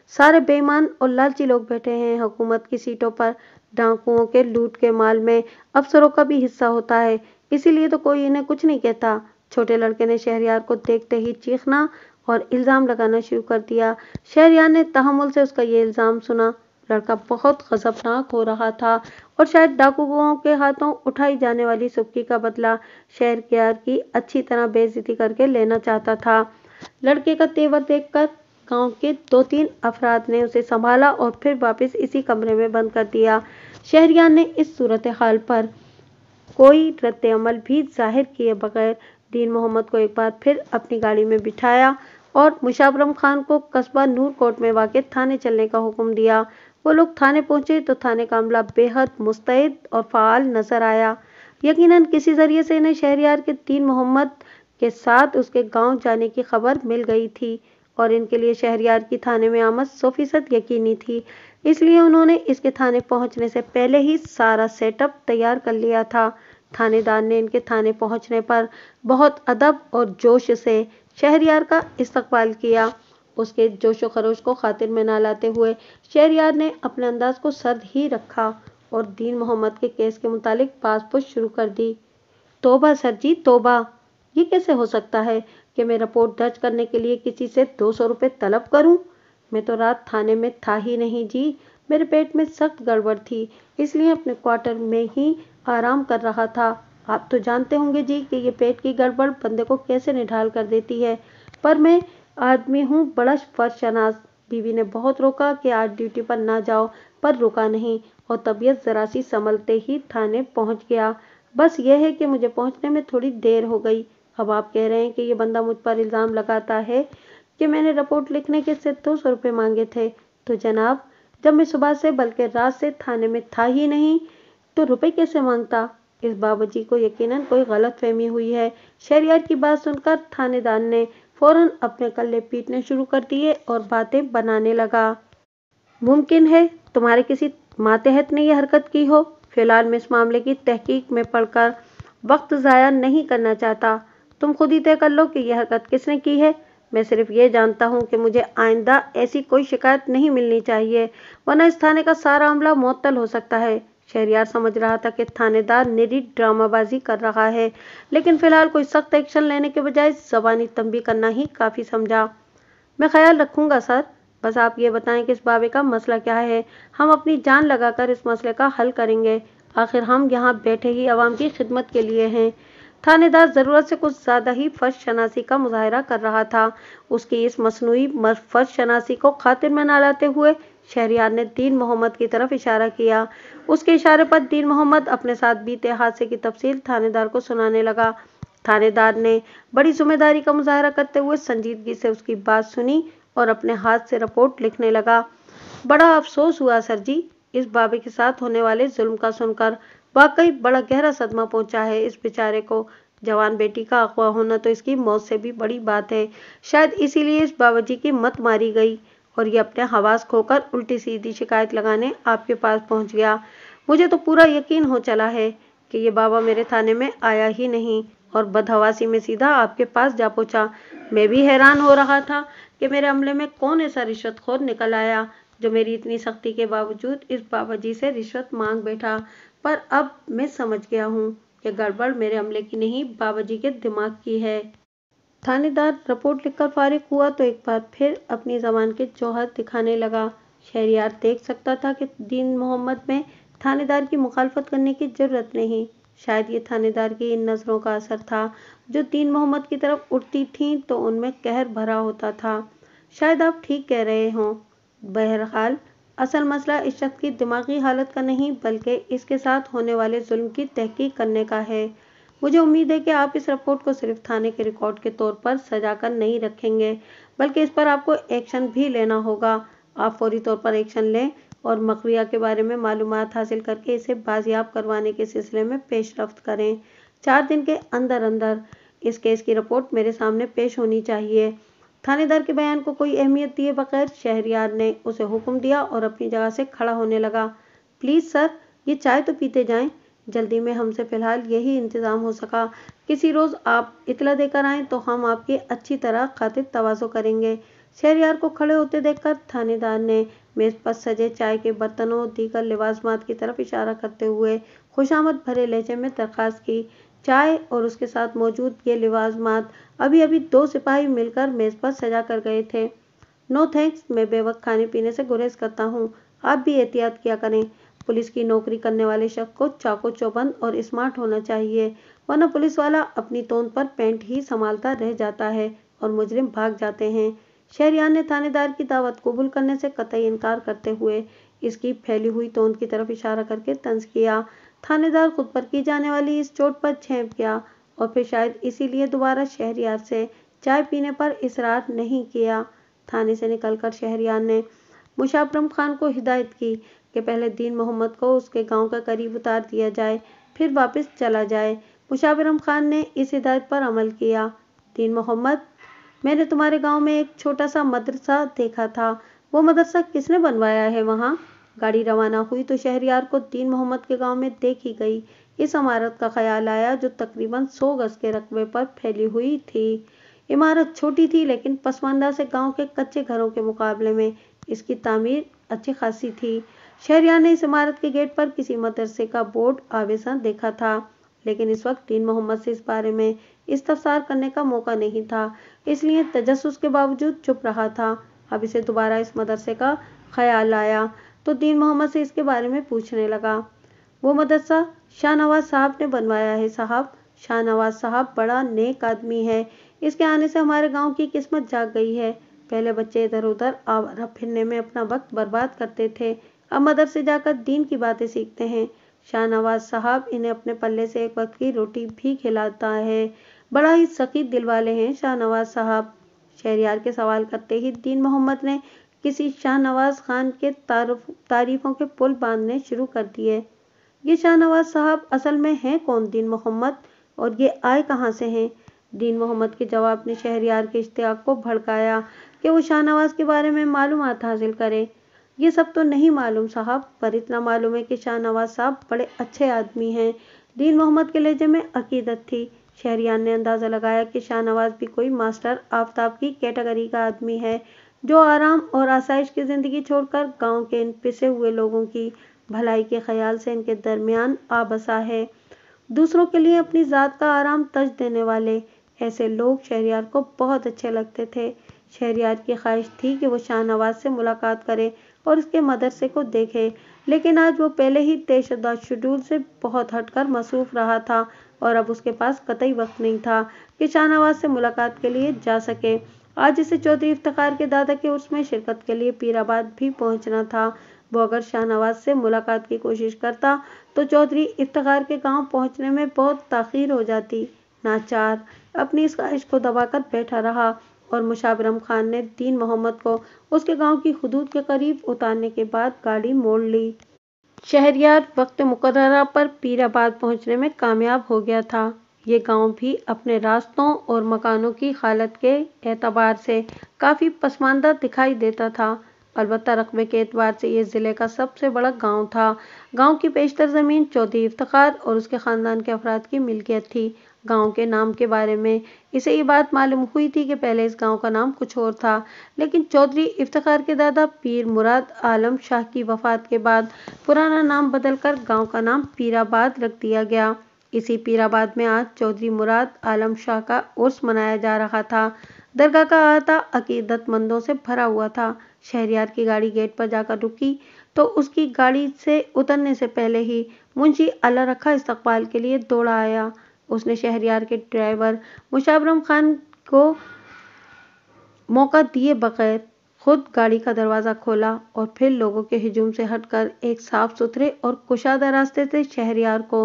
सारे बेईमान और लालची लोग बैठे हैं हुकूमत की सीटों पर डाकुओं के लूट के माल में अफसरों का भी हिस्सा होता है इसीलिए तो कोई इन्हें कुछ नहीं कहता छोटे लड़के ने शहरियार को देखते ही चीखना और इल्ज़ाम लगाना शुरू कर दिया शहरियार ने तहमुल से उसका ये इल्ज़ाम सुना लड़का बहुत गजबनाक हो रहा था और शायद डाकुओं के हाथों उठाई जाने वाली सुबकी का बदला शहर की अच्छी तरह बेजती करके लेना चाहता था लड़के का तेवर देखकर गांव के दो तीन अफराद ने उसे संभाला और फिर वापस इसी कमरे में बंद कर दिया शहरिया ने इस सूरत हाल पर कोई रद्द अमल भी जाहिर किए बगैर दीन मोहम्मद को एक बार फिर अपनी गाड़ी में बिठाया और मुशावरम खान को कस्बा नूरकोट में वाक़ थाने चलने का हुक्म दिया वो लोग थाने पहुंचे तो थाने का अमला बेहद मुस्तैद और फ़ाल नजर आया यकीनन किसी ज़रिए से इन्हें शहरियार के तीन मोहम्मद के साथ उसके गांव जाने की खबर मिल गई थी और इनके लिए शहरयार की थाने में आमद सौ फीसद यकीनी थी इसलिए उन्होंने इसके थाने पहुंचने से पहले ही सारा सेटअप तैयार कर लिया था थानेदार ने इनके थाने पहुंचने पर बहुत अदब और जोश से शहरयार का इस्तकबाल किया उसके जोशो खरोश को खातिर में ना लाते हुए शहरियार ने अपने अंदाज को सर्द ही रखा और दीन मोहम्मद के केस के मुतालिक पासपोर्ट शुरू कर दी तोबा सर जी तोबा ये कैसे हो सकता है कि मैं रिपोर्ट दर्ज करने के लिए किसी से दो सौ रुपये तलब करूं? मैं तो रात थाने में था ही नहीं जी मेरे पेट में सख्त गड़बड़ थी इसलिए अपने क्वार्टर में ही आराम कर रहा था आप तो जानते होंगे जी कि ये पेट की गड़बड़ बंदे को कैसे निढाल कर देती है पर मैं आदमी हूँ बड़ा फर्शनाज बीवी ने बहुत रोका कि आज ड्यूटी पर ना जाओ पर रुका नहीं और तबीयत जरा सी संभलते ही थाने पहुंच गया बस यह है कि मुझे पहुंचने में थोड़ी देर हो गई अब आप कह रहे हैं कि ये बंदा मुझ पर इल्ज़ाम लगाता है कि मैंने रिपोर्ट लिखने के सिर्फ दो सौ रुपये मांगे थे तो जनाब जब मैं सुबह से बल्कि रात से थाने में था ही नहीं तो रुपए कैसे मांगता इस बाबा जी को यकीनन कोई गलत फहमी हुई है शहरियार की बात सुनकर थानेदार ने फौरन अपने कल्ले पीटने शुरू कर दिए और बातें बनाने लगा मुमकिन है तुम्हारे किसी मातहत ने यह हरकत की हो फिलहाल मैं इस मामले की तहकीक में पढ़कर वक्त ज़ाया नहीं करना चाहता तुम खुद ही तय कर लो कि यह हरकत किसने की है मैं सिर्फ ये जानता हूँ कि मुझे आइंदा ऐसी कोई शिकायत नहीं मिलनी चाहिए वरना इस थाने का सारा अमला मअतल हो सकता है शहरियार समझ रहा था कि थानेदार निरी ड्रामाबाजी कर रहा है लेकिन फिलहाल कोई सख्त एक्शन लेने के बजाय जबानी तंबी करना ही काफ़ी समझा मैं ख्याल रखूंगा सर बस आप ये बताएं कि इस बाबे का मसला क्या है हम अपनी जान लगाकर इस मसले का हल करेंगे आखिर हम यहाँ बैठे ही आवाम की खिदमत के लिए हैं थानेदार ज़रूरत से कुछ ज़्यादा ही फर्श शनासी का मुजाहरा कर रहा था उसकी इस मसनू फर्श शनासी को खातिर में ना लाते हुए शहरियार ने दीन मोहम्मद की तरफ इशारा किया उसके इशारे पर दीन मोहम्मद अपने साथ बीते हादसे की तफसील थानेदार को सुनाने लगा थानेदार ने बड़ी जिम्मेदारी का मुजाहरा करते हुए संजीदगी से उसकी बात सुनी और अपने हाथ से रिपोर्ट लिखने लगा बड़ा अफसोस हुआ सर जी इस बाबे के साथ होने वाले जुल्म का सुनकर वाकई बड़ा गहरा सदमा पहुंचा है इस बेचारे को जवान बेटी का अगवा होना तो इसकी मौत से भी बड़ी बात है शायद इसीलिए इस जी की मत मारी गई और ये अपने हवास खोकर उल्टी सीधी शिकायत लगाने आपके पास पहुंच गया मुझे तो पूरा यकीन हो चला है कि ये बाबा मेरे थाने में आया ही नहीं और बदहवासी में सीधा आपके पास जा पहुंचा मैं भी हैरान हो रहा था कि मेरे अमले में कौन ऐसा रिश्वतखोर निकल आया जो मेरी इतनी सख्ती के बावजूद इस बाबा जी से रिश्वत मांग बैठा पर अब मैं समझ गया हूँ यह गड़बड़ मेरे अमले की नहीं बाबा जी के दिमाग की है थानेदार रिपोर्ट लिखकर फारिग हुआ तो एक बार फिर अपनी जबान के जौहर दिखाने लगा शहरियार देख सकता था कि दीन मोहम्मद में थानेदार की मुखालफत करने की जरूरत नहीं शायद ये थानेदार की इन नज़रों का असर था जो दीन मोहम्मद की तरफ उठती थी तो उनमें कहर भरा होता था शायद आप ठीक कह रहे हों बहरहाल असल मसला इस शख्स की दिमागी हालत का नहीं बल्कि इसके साथ होने वाले जुल्म की तहकीक करने का है मुझे उम्मीद है कि आप इस रिपोर्ट को सिर्फ थाने के रिकॉर्ड के तौर पर सजा कर नहीं रखेंगे बल्कि इस पर आपको एक्शन भी लेना होगा आप फौरी तौर पर एक्शन लें और मकविया के बारे में मालूम हासिल करके इसे बाजियाब करवाने के सिलसिले में पेशरफ करें चार दिन के अंदर अंदर इस केस की रिपोर्ट मेरे सामने पेश होनी चाहिए थानेदार के बयान को कोई अहमियत दिए बगैर शहरियार ने उसे हुक्म दिया और अपनी जगह से खड़ा होने लगा प्लीज़ सर ये चाय तो पीते जाएं जल्दी में हमसे फ़िलहाल यही इंतज़ाम हो सका किसी रोज़ आप इतला देकर आए तो हम आपकी अच्छी तरह खातिर तो करेंगे शहरियार को खड़े होते देखकर थानेदार ने मेज़ पर सजे चाय के बर्तनों दीकर लिवाजमात की तरफ इशारा करते हुए खुशामद भरे लहजे में दरख्वास्त की चाय और उसके साथ मौजूद ये लिवाजमात अभी अभी दो सिपाही मिलकर मेज़ पर सजा कर गए थे नो थैंक्स मैं बेवक्त खाने पीने से गुरेज करता हूँ आप भी एहतियात किया करें पुलिस की नौकरी करने वाले शख्स को चाको चौबंद और स्मार्ट होना चाहिए वरना पुलिस वाला अपनी तोंद पर पेंट ही संभालता रह जाता है और मुजरिम भाग जाते हैं शहरियान ने थानेदार की दावत कबूल करने से कतई इनकार करते हुए इसकी फैली हुई तोंद की तरफ इशारा करके तंज किया थानेदार खुद पर की जाने वाली इस चोट पर छेप गया और फिर शायद इसीलिए दोबारा शहरियार से चाय पीने पर इसरार नहीं किया थाने से निकलकर शहरियार ने मुशाबरम खान को हिदायत की कि पहले दीन मोहम्मद को उसके गांव का करीब उतार दिया जाए फिर वापस चला जाए मुशावरम खान ने इस हिदायत पर अमल किया दीन मोहम्मद मैंने तुम्हारे गांव में एक छोटा सा मदरसा देखा था वो मदरसा किसने बनवाया है वहाँ गाड़ी रवाना हुई तो शहरियार को दीन मोहम्मद के गांव में देखी गई इस इमारत का ख्याल आया जो तकरीबन सौ गज के रकबे पर फैली हुई थी इमारत छोटी थी लेकिन पसमानदा से गांव के कच्चे घरों के मुकाबले में इसकी तामीर अच्छी खासी थी शहरियार ने इस इमारत के गेट पर किसी मदरसे का बोर्ड आवेशन देखा था लेकिन इस वक्त दीन मोहम्मद से इस बारे में इस्तफसार करने का मौका नहीं था इसलिए तजस के बावजूद चुप रहा था अब इसे दोबारा इस मदरसे का ख्याल आया तो दीन मोहम्मद से इसके बारे में पूछने लगा वो मदरसा शाहनवाज साहब ने बनवाया है साहब शाहनवाज साहब बड़ा नेक आदमी है इसके आने से हमारे गांव की किस्मत जाग गई है पहले बच्चे इधर उधर आवारा फिरने में अपना वक्त बर्बाद करते थे अब मदरसे जाकर दीन की बातें सीखते हैं शाहनवाज साहब इन्हें अपने पल्ले से एक वक्त की रोटी भी खिलाता है बड़ा ही सखी दिल वाले हैं शाहनवाज साहब शहरियार के सवाल करते ही दीन मोहम्मद ने किसी शाहनवाज खान के तारीफों के पुल बांधने शुरू कर दिए ये शाहनवाज साहब असल में हैं कौन दीन मोहम्मद और ये आए कहाँ से हैं दीन मोहम्मद के जवाब ने शहरियार के इश्तियाक को भड़काया कि वो शाहनवाज के बारे में मालूम हासिल करे ये सब तो नहीं मालूम साहब पर इतना मालूम है कि शाहनवाज साहब बड़े अच्छे आदमी हैं दीन मोहम्मद के लहजे में अकीदत थी शहरियार ने अंदाज़ा लगाया कि शाहनवाज भी कोई मास्टर आफ्ताब की कैटेगरी का आदमी है जो आराम और आसाइश की ज़िंदगी छोड़कर गांव के इन पिसे हुए लोगों की भलाई के ख्याल से इनके दरमियान आ बसा है दूसरों के लिए अपनी ज़ात का आराम तज देने वाले ऐसे लोग शहरियार को बहुत अच्छे लगते थे शहरियार की ख्वाहिश थी कि वो शाहनवाज से मुलाकात करे और उसके मदरसे को देखे लेकिन आज वो पहले ही तयशुदा शेड्यूल से बहुत हटकर मसरूफ रहा था और अब उसके पास कतई वक्त नहीं था कि शाहनवाज से मुलाकात के लिए जा सके आज इसे चौधरी इफ्तार के दादा के उर्स में शिरकत के लिए पीराबाद भी पहुंचना था वो अगर शाहनवाज से मुलाकात की कोशिश करता तो चौधरी इफ्तार के गांव पहुंचने में बहुत तखीर हो जाती नाचार अपनी इस ख्वाहिश को दबाकर बैठा रहा और मुशाबरम खान ने दीन मोहम्मद को उसके गांव की हदूद के करीब उतारने के बाद गाड़ी मोड़ ली शहरियार वक्त मुकर्रा पर पीराबाद पहुंचने में कामयाब हो गया था ये गांव भी अपने रास्तों और मकानों की हालत के एतबार से काफ़ी पसमानदा दिखाई देता था अलबत् रकबे के एतबार से ये ज़िले का सबसे बड़ा गांव था गांव की बेशतर ज़मीन चौधरी इफ्तार और उसके ख़ानदान के अफराद की मिलकियत थी गांव के नाम के बारे में इसे ये बात मालूम हुई थी कि पहले इस गांव का नाम कुछ और था लेकिन चौधरी इफ्तार के दादा पीर मुराद आलम शाह की वफात के बाद पुराना नाम बदलकर गाँव का नाम पीराबाद रख दिया गया इसी पीराबाद में आज चौधरी मुराद आलम शाह का उर्स मनाया जा रहा था दरगाह का अहाता अकीदतमंदों से भरा हुआ था शहरियार की गाड़ी गेट पर जाकर रुकी तो उसकी गाड़ी से उतरने से पहले ही मुंशी अल्लाह रखा इस्तकबाल के लिए दौड़ा आया उसने शहरियार के ड्राइवर मुशाबरम खान को मौका दिए बगैर खुद गाड़ी का दरवाज़ा खोला और फिर लोगों के हिजूम से हटकर एक साफ सुथरे और कुशादा रास्ते से शहरियार को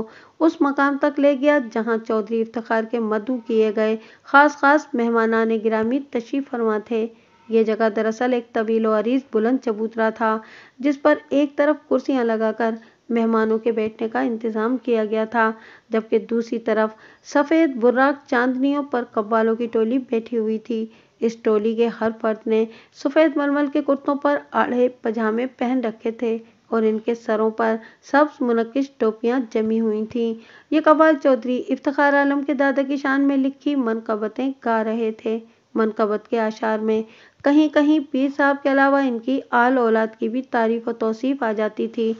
उस मकाम तक ले गया जहां चौधरी इफ्तार के मधु किए गए ख़ास ख़ास मेहमानान ग्रामीण तशीफ फरमा थे ये जगह दरअसल एक तवील अरीज बुलंद चबूतरा था जिस पर एक तरफ कुर्सियां लगाकर मेहमानों के बैठने का इंतज़ाम किया गया था जबकि दूसरी तरफ सफ़ेद बुर्राक चांदनियों पर कव्वालों की टोली बैठी हुई थी इस टोली के हर फर्द ने सफ़ेद मलमल के कुर्तों पर आड़े पजामे पहन रखे थे और इनके सरों पर सब्ज मुनकश टोपियां जमी हुई थीं ये कबाल चौधरी इफ्तार आलम के दादा की शान में लिखी मनकबतें गा रहे थे मनकबत के आशार में कहीं कहीं पीर साहब के अलावा इनकी आल औलाद की भी तारीफ व तोसीफ आ जाती थी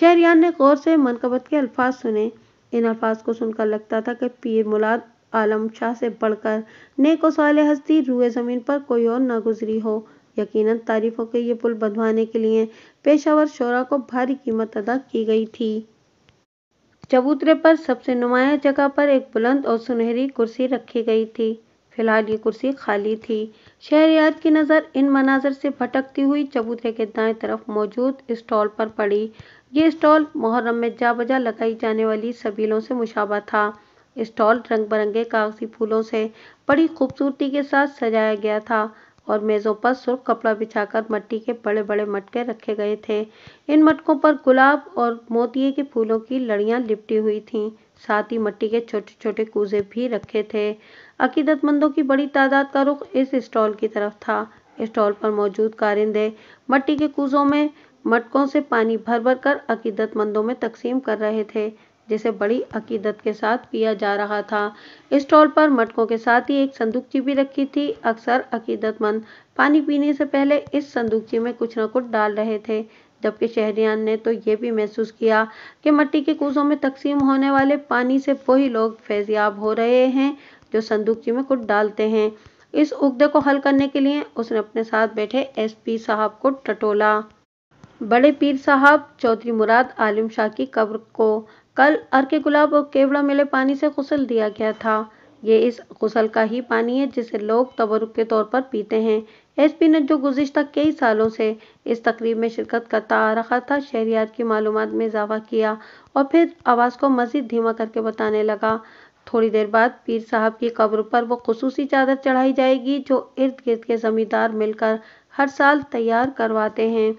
शहरियान ने गौर से मनकबत के अल्फाज सुने इन अल्फाज को सुनकर लगता था कि पीर मुलाद आलम शाह से बढ़कर नेको साल हस्ती रुए ज़मीन पर कोई और ना गुजरी हो यकीन तारीफों के ये पुल बंधवाने के लिए पेशावर शोरा को भारी कीमत अदा की गई थी चबूतरे पर सबसे नुमाया जगह पर एक बुलंद और सुनहरी कुर्सी रखी गई थी फिलहाल ये कुर्सी खाली थी शहरियात की नज़र इन मनाजर से भटकती हुई चबूतरे के दाएं तरफ मौजूद स्टॉल पर पड़ी ये स्टॉल मुहर्रम में जा बजा लगाई जाने वाली सबीलों से मुशाबा था स्टॉल रंग बिरंगे कागजी फूलों से बड़ी खूबसूरती के साथ सजाया गया था और मेजों पर सुर्ख कपड़ा बिछाकर मट्टी के बड़े-बड़े मटके रखे गए थे इन मटकों पर गुलाब और मोती के फूलों की लड़ियां लिपटी हुई थीं साथ ही मट्टी के छोटे-छोटे कूजे भी रखे थे अकीदतमंदों की बड़ी तादाद का रुख इस स्टॉल की तरफ था स्टॉल पर मौजूद कारिंदे मट्टी के कूजों में मटकों से पानी भर भर कर अकीदतमंदों में तकसीम कर रहे थे जिसे बड़ी अकीदत के साथ पिया जा रहा था इस स्टॉल पर मटकों के साथ ही एक संदूकची भी रखी थी अक्सर अकीदतमंद पानी पीने से पहले इस संदूकची में कुछ न कुछ डाल रहे थे जबकि शहरियान ने तो ये भी महसूस किया कि मट्टी के कूजों में तकसीम होने वाले पानी से वही लोग फैजियाब हो रहे हैं जो संदूकची में कुछ डालते हैं इस उगदे को हल करने के लिए उसने अपने साथ बैठे एसपी साहब को टटोला बड़े पीर साहब चौधरी मुराद आलिम शाह की कब्र को कल अर्के गुलाब और केवड़ा मिले पानी से गुसल दिया गया था ये इस गुसल का ही पानी है जिसे लोग तबरुक के तौर पर पीते हैं एस पी जो गुजशत कई सालों से इस तकरीब में शिरकत करता आ रहा था शहरियात की मालूम में इजाफा किया और फिर आवाज़ को मज़ीद धीमा करके बताने लगा थोड़ी देर बाद पीर साहब की कब्र पर वो खसूसी चादर चढ़ाई जाएगी जो इर्द गिर्द के ज़मींदार मिलकर हर साल तैयार करवाते हैं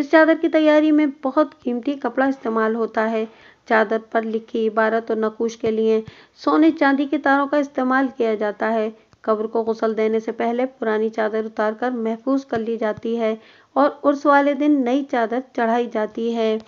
इस चादर की तैयारी में बहुत कीमती कपड़ा इस्तेमाल होता है चादर पर लिखी इबारत और नकूश के लिए सोने चांदी के तारों का इस्तेमाल किया जाता है कब्र को गसल देने से पहले पुरानी चादर उतार कर महफूज कर ली जाती है और उर्स वाले दिन नई चादर चढ़ाई जाती है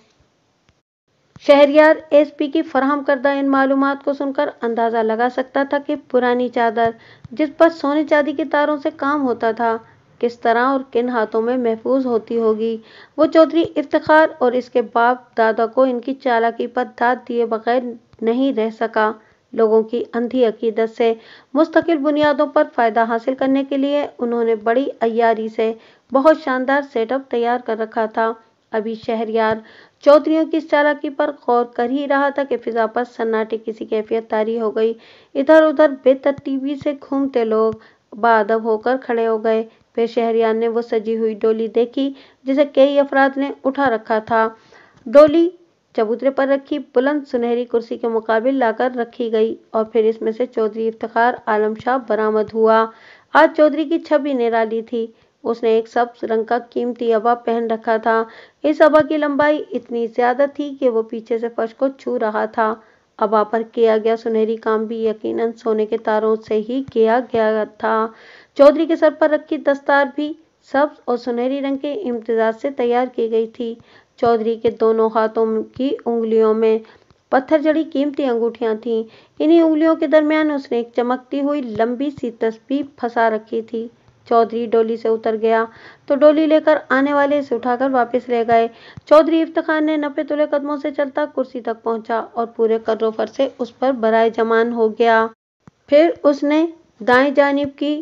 शहरियार एसपी की फरहम करदा इन मालूम को सुनकर अंदाज़ा लगा सकता था कि पुरानी चादर जिस पर सोने चांदी के तारों से काम होता था किस तरह और किन हाथों में महफूज होती होगी वो चौधरी इफ्तार और इसके बाप दादा को इनकी चालाकी पर दाद दिए बगैर नहीं रह सका लोगों की अंधी अकीदत से मुस्तकिल बुनियादों पर फ़ायदा हासिल करने के लिए उन्होंने बड़ी अयारी से बहुत शानदार सेटअप तैयार कर रखा था अभी शहरियार चौधरी की चालाकी पर गौर कर ही रहा था कि फिजा पर सन्नाटे किसी कैफियत तारी हो गई इधर उधर बेतरतीबी से घूमते लोग बादब होकर खड़े हो गए फिर शहरियार ने वो सजी हुई डोली देखी जिसे कई अफराद ने उठा रखा था डोली चबूतरे पर रखी बुलंद सुनहरी कुर्सी के मुकाबले लाकर रखी गई और फिर इसमें से चौधरी इफ्तार आलम शाह बरामद हुआ आज चौधरी की छवि निराली थी उसने एक सब्ज रंग का कीमती अबा पहन रखा था इस अबा की लंबाई इतनी ज्यादा थी कि वो पीछे से फर्श को छू रहा था अबा पर किया गया सुनहरी काम भी यकीनन सोने के तारों से ही किया गया था चौधरी के सर पर रखी दस्तार भी सब्ज और सुनहरी रंग के इम्तजाज से तैयार की गई थी चौधरी के दोनों हाथों की उंगलियों में पत्थर जड़ी कीमती अंगूठियां थीं इन्हीं उंगलियों के दरमियान उसने एक चमकती हुई लंबी सी तस्वीर फंसा रखी थी चौधरी डोली से उतर गया तो डोली लेकर आने वाले से उठाकर वापस ले गए चौधरी इफ्तार ने नपे तुले कदमों से चलता कुर्सी तक पहुंचा और पूरे कर्रोफर से उस पर बराए जमान हो गया फिर उसने दाएं जानब की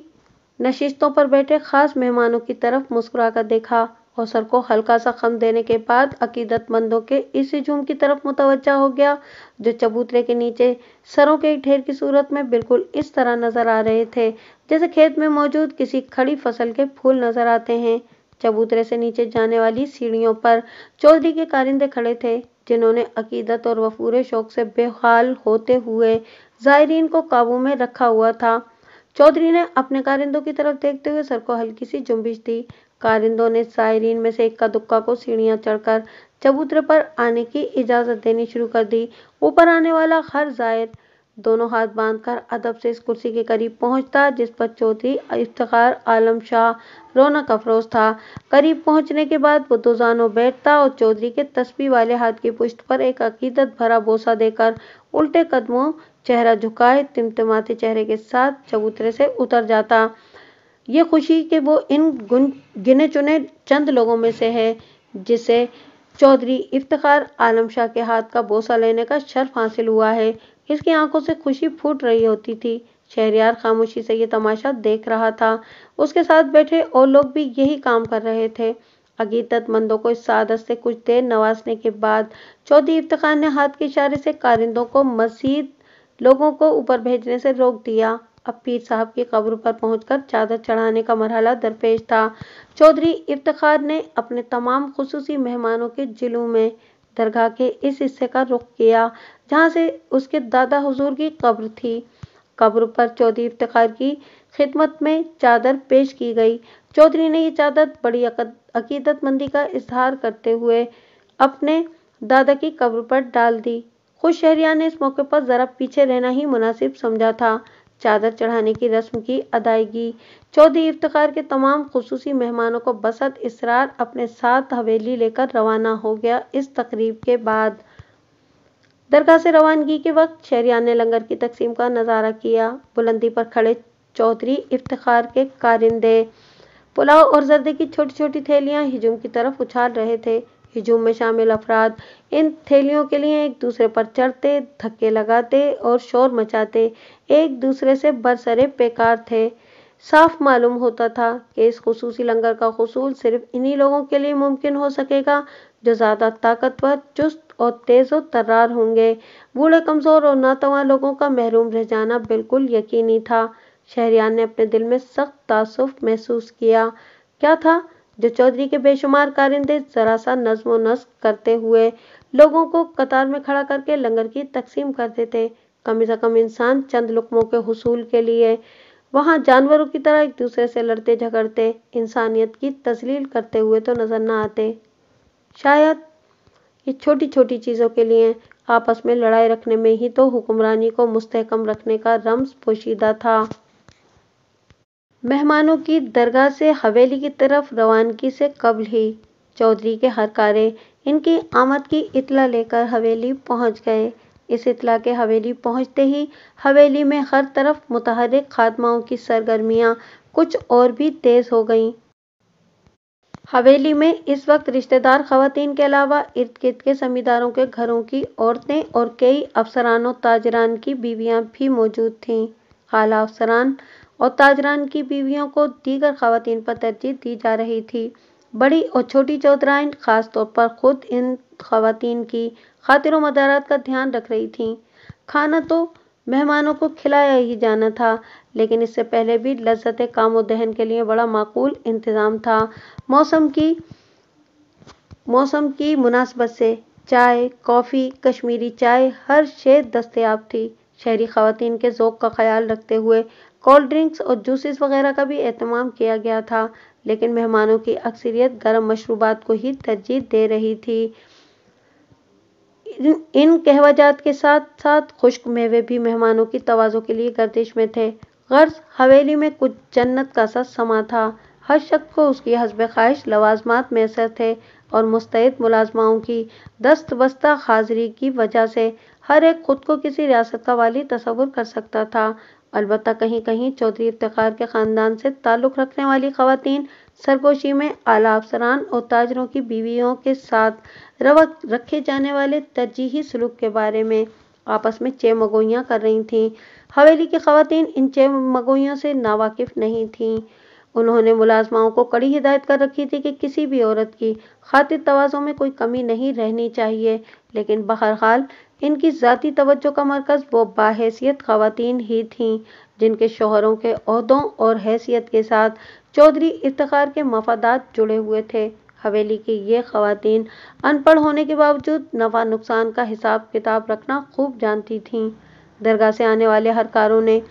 नशिस्तों पर बैठे खास मेहमानों की तरफ मुस्कुराकर देखा और सर को हल्का सा खम देने के बाद अकीदतमंदों के इस हजूम की तरफ मुतवजा हो गया जो चबूतरे के नीचे सरों के ढेर की सूरत में बिल्कुल इस तरह नजर आ रहे थे जैसे खेत में मौजूद किसी खड़ी फसल के फूल नजर आते हैं चबूतरे से नीचे जाने वाली सीढ़ियों पर चौधरी के कारिंदे खड़े थे जिन्होंने अकीदत और वफूर शौक से बेहाल होते हुए जायरीन को काबू में रखा हुआ था चौधरी ने अपने कारिंदों की तरफ देखते हुए सर को हल्की सी जुम्बिश दी कारिंदों ने सायरीन में से इक्का दुक्का को सीढ़ियां चढ़कर चबूतरे पर आने की इजाज़त देनी शुरू कर दी ऊपर आने वाला हर जायद दोनों हाथ बांधकर अदब से इस कुर्सी के करीब पहुंचता जिस पर चौधरी इफ्तार आलम शाह रौनक अफरोज था करीब पहुंचने के बाद वो दोजानों बैठता और चौधरी के तस्वीर वाले हाथ की पुष्ट पर एक अकीदत भरा बोसा देकर उल्टे कदमों चेहरा झुकाए तिमतिमाते चेहरे के साथ चबूतरे से उतर जाता ये खुशी कि वो इन गुन गिने चुने चंद लोगों में से है जिसे चौधरी इफ्तार आलम शाह के हाथ का बोसा लेने का शर्फ हासिल हुआ है इसकी आंखों से खुशी फूट रही होती थी शहरियार खामोशी से ये तमाशा देख रहा था उसके साथ बैठे और लोग भी यही काम कर रहे थे अकीदतमंदों को इस सादत से कुछ देर नवाजने के बाद चौधरी इफ्तार ने हाथ के इशारे से कारिंदों को मजीद लोगों को ऊपर भेजने से रोक दिया अब पीर साहब की कब्र पर पहुंचकर चादर चढ़ाने का मरहला दरपेश था चौधरी इफ्तार ने अपने तमाम खसूसी मेहमानों के जिलों में दरगाह के इस हिस्से का रुख किया जहाँ से उसके दादा हजूर की कब्र थी कब्र पर चौधरी इफ्तार की खिदमत में चादर पेश की गई चौधरी ने यह चादर बड़ी अकीदतमंदी का इजहार करते हुए अपने दादा की कब्र पर डाल दी खुद शहरिया ने इस मौके पर ज़रा पीछे रहना ही मुनासिब समझा था चादर चढ़ाने की रस्म की अदायगी चौधरी इफ्तार के तमाम खसूसी मेहमानों को बसत इसरार अपने साथ हवेली लेकर रवाना हो गया इस तकरीब के बाद दरगाह से रवानगी के वक्त शहरिया ने लंगर की तकसीम का नज़ारा किया बुलंदी पर खड़े चौधरी इफ्तार के कारिंदे पुलाव और जर्दे की छोटी छोटी थैलियां हिजुम की तरफ उछाल रहे थे हिजूम में शामिल अफराद इन थैलियों के लिए एक दूसरे पर चढ़ते धक्के लगाते और शोर मचाते एक दूसरे से बरसरे बेकार थे साफ मालूम होता था कि इस खसूसी लंगर का खसूल सिर्फ इन्हीं लोगों के लिए मुमकिन हो सकेगा जो ज़्यादा ताकतवर चुस्त और तेज़ व तर्रार होंगे बूढ़े कमज़ोर और नातवा लोगों का महरूम रह जाना बिल्कुल यकीनी था शहरियान ने अपने दिल में सख्त तासुफ महसूस किया क्या था जो चौधरी के बेशुमार कारिंदे जरा सा नज्म नस्क करते हुए लोगों को कतार में खड़ा करके लंगर की तकसीम करते थे कम से कम इंसान चंद लुकमों के हसूल के लिए वहाँ जानवरों की तरह एक दूसरे से लड़ते झगड़ते इंसानियत की तस्लील करते हुए तो नज़र ना आते शायद ये छोटी छोटी चीज़ों के लिए आपस में लड़ाई रखने में ही तो हुक्मरानी को मुस्तकम रखने का रम्स पोशीदा था मेहमानों की दरगाह से हवेली की तरफ रवानगी से कबल ही चौधरी के हरकारे इनकी आमद की इतला लेकर हवेली पहुंच गए इस इतला के हवेली पहुंचते ही हवेली में हर तरफ मुतहरक खादमाओं की सरगर्मियां कुछ और भी तेज़ हो गईं हवेली में इस वक्त रिश्तेदार खवतिन के अलावा इर्द गिर्द के जमींदारों के घरों की औरतें और कई अफसरानों ताजरान की बीवियां भी मौजूद थीं खाला अफसरान और ताजरान की बीवियों को दीगर खातन पर तरजीह दी जा रही थी बड़ी और छोटी चौधराइन ख़ास तौर पर ख़ुद इन खातन की खातिर मदारत का ध्यान रख रही थीं खाना तो मेहमानों को खिलाया ही जाना था लेकिन इससे पहले भी लज्जत काम दहन के लिए बड़ा माकूल इंतज़ाम था मौसम की मौसम की मुनासबत से चाय कॉफ़ी कश्मीरी चाय हर शे दस्तयाब थी शहरी खातन के ओक़ का ख्याल रखते हुए कोल्ड ड्रिंक्स और जूसेस वगैरह का भी अहतमाम किया गया था लेकिन मेहमानों की अक्सरियत गर्म मशरूबात को ही तरजीह दे रही थी इन, इन कहवाजात के साथ साथ खुश्क मेवे भी मेहमानों की तोज़ों के लिए गर्दिश में थे गर्ज हवेली में कुछ जन्नत का सा समा था हर शख्स को उसकी हसब ख्वाहिश लवाजमात मैसर थे और मुस्तैद मुलाजमाओं की दस्त बस्ता हाजिरी की वजह से हर एक खुद को किसी रियासत का वाली तस्वुर कर सकता था अलबत् कहीं कहीं चौधरी इफ्तार के ख़ानदान से ताल्लुक़ रखने वाली खातन सरगोशी में आला अफसरान और ताजरों की बीवियों के साथ रवत रखे जाने वाले तरजीही सलूक के बारे में आपस में चे मगोइयाँ कर रही थीं हवेली की खातन इन चे मगोइयों से नावाकिफ नहीं थीं उन्होंने मुलाजमाओं को कड़ी हिदायत कर रखी थी कि किसी भी औरत की खातिर तोज़ों में कोई कमी नहीं रहनी चाहिए लेकिन बहरहाल इनकी ज़ाती तवज्जो का मरकज़ वो बाहसीत खातन ही थीं जिनके शोहरों के अहदों और हैसियत के साथ चौधरी इफ्तार के मफादात जुड़े हुए थे हवेली की ये खातन अनपढ़ होने के बावजूद नफा नुकसान का हिसाब किताब रखना खूब जानती थीं दरगाह से आने वाले हरकारों ने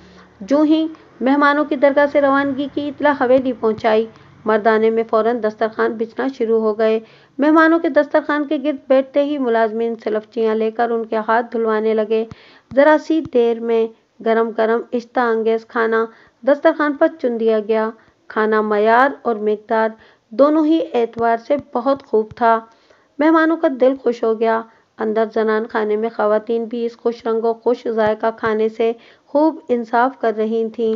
जो ही मेहमानों की दरगाह से रवानगी की इतला हवेली पहुंचाई मर्दाने में फौरन दस्तरखान बिछना शुरू हो गए मेहमानों के दस्तरखान के गिरद बैठते ही मुलाजमीन सलफचियाँ लेकर उनके हाथ धुलवाने लगे जरा सी देर में गरम गरम इश्ता अंगेज खाना दस्तरखान पर चुन दिया गया खाना मैार और मकदार दोनों ही एतवार से बहुत खूब था मेहमानों का दिल खुश हो गया अंदर जनान खाने में खातन भी इस खुश रंगो खुश जायका खाने से खूब इंसाफ कर रही थी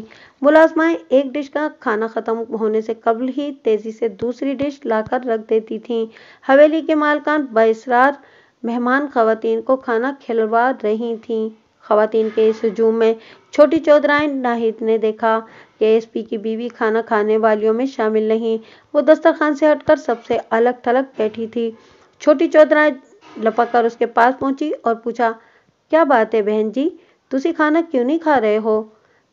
मुलाजमाएं एक डिश का खाना ख़त्म होने से कबल ही तेज़ी से दूसरी डिश लाकर रख देती थीं हवेली के मालकान बसरार मेहमान खातन को खाना खिलवा रही थीं खातन के इस हजूम में छोटी चौधराय नाहिद ने देखा कि एसपी की बीवी खाना खाने वालियों में शामिल नहीं वो दस्तरखान से हटकर सबसे अलग थलग बैठी थी छोटी चौधराय लपक कर उसके पास पहुंची और पूछा क्या बात है बहन जी તુસી ખાના ક્યું નહી ખા રહે હો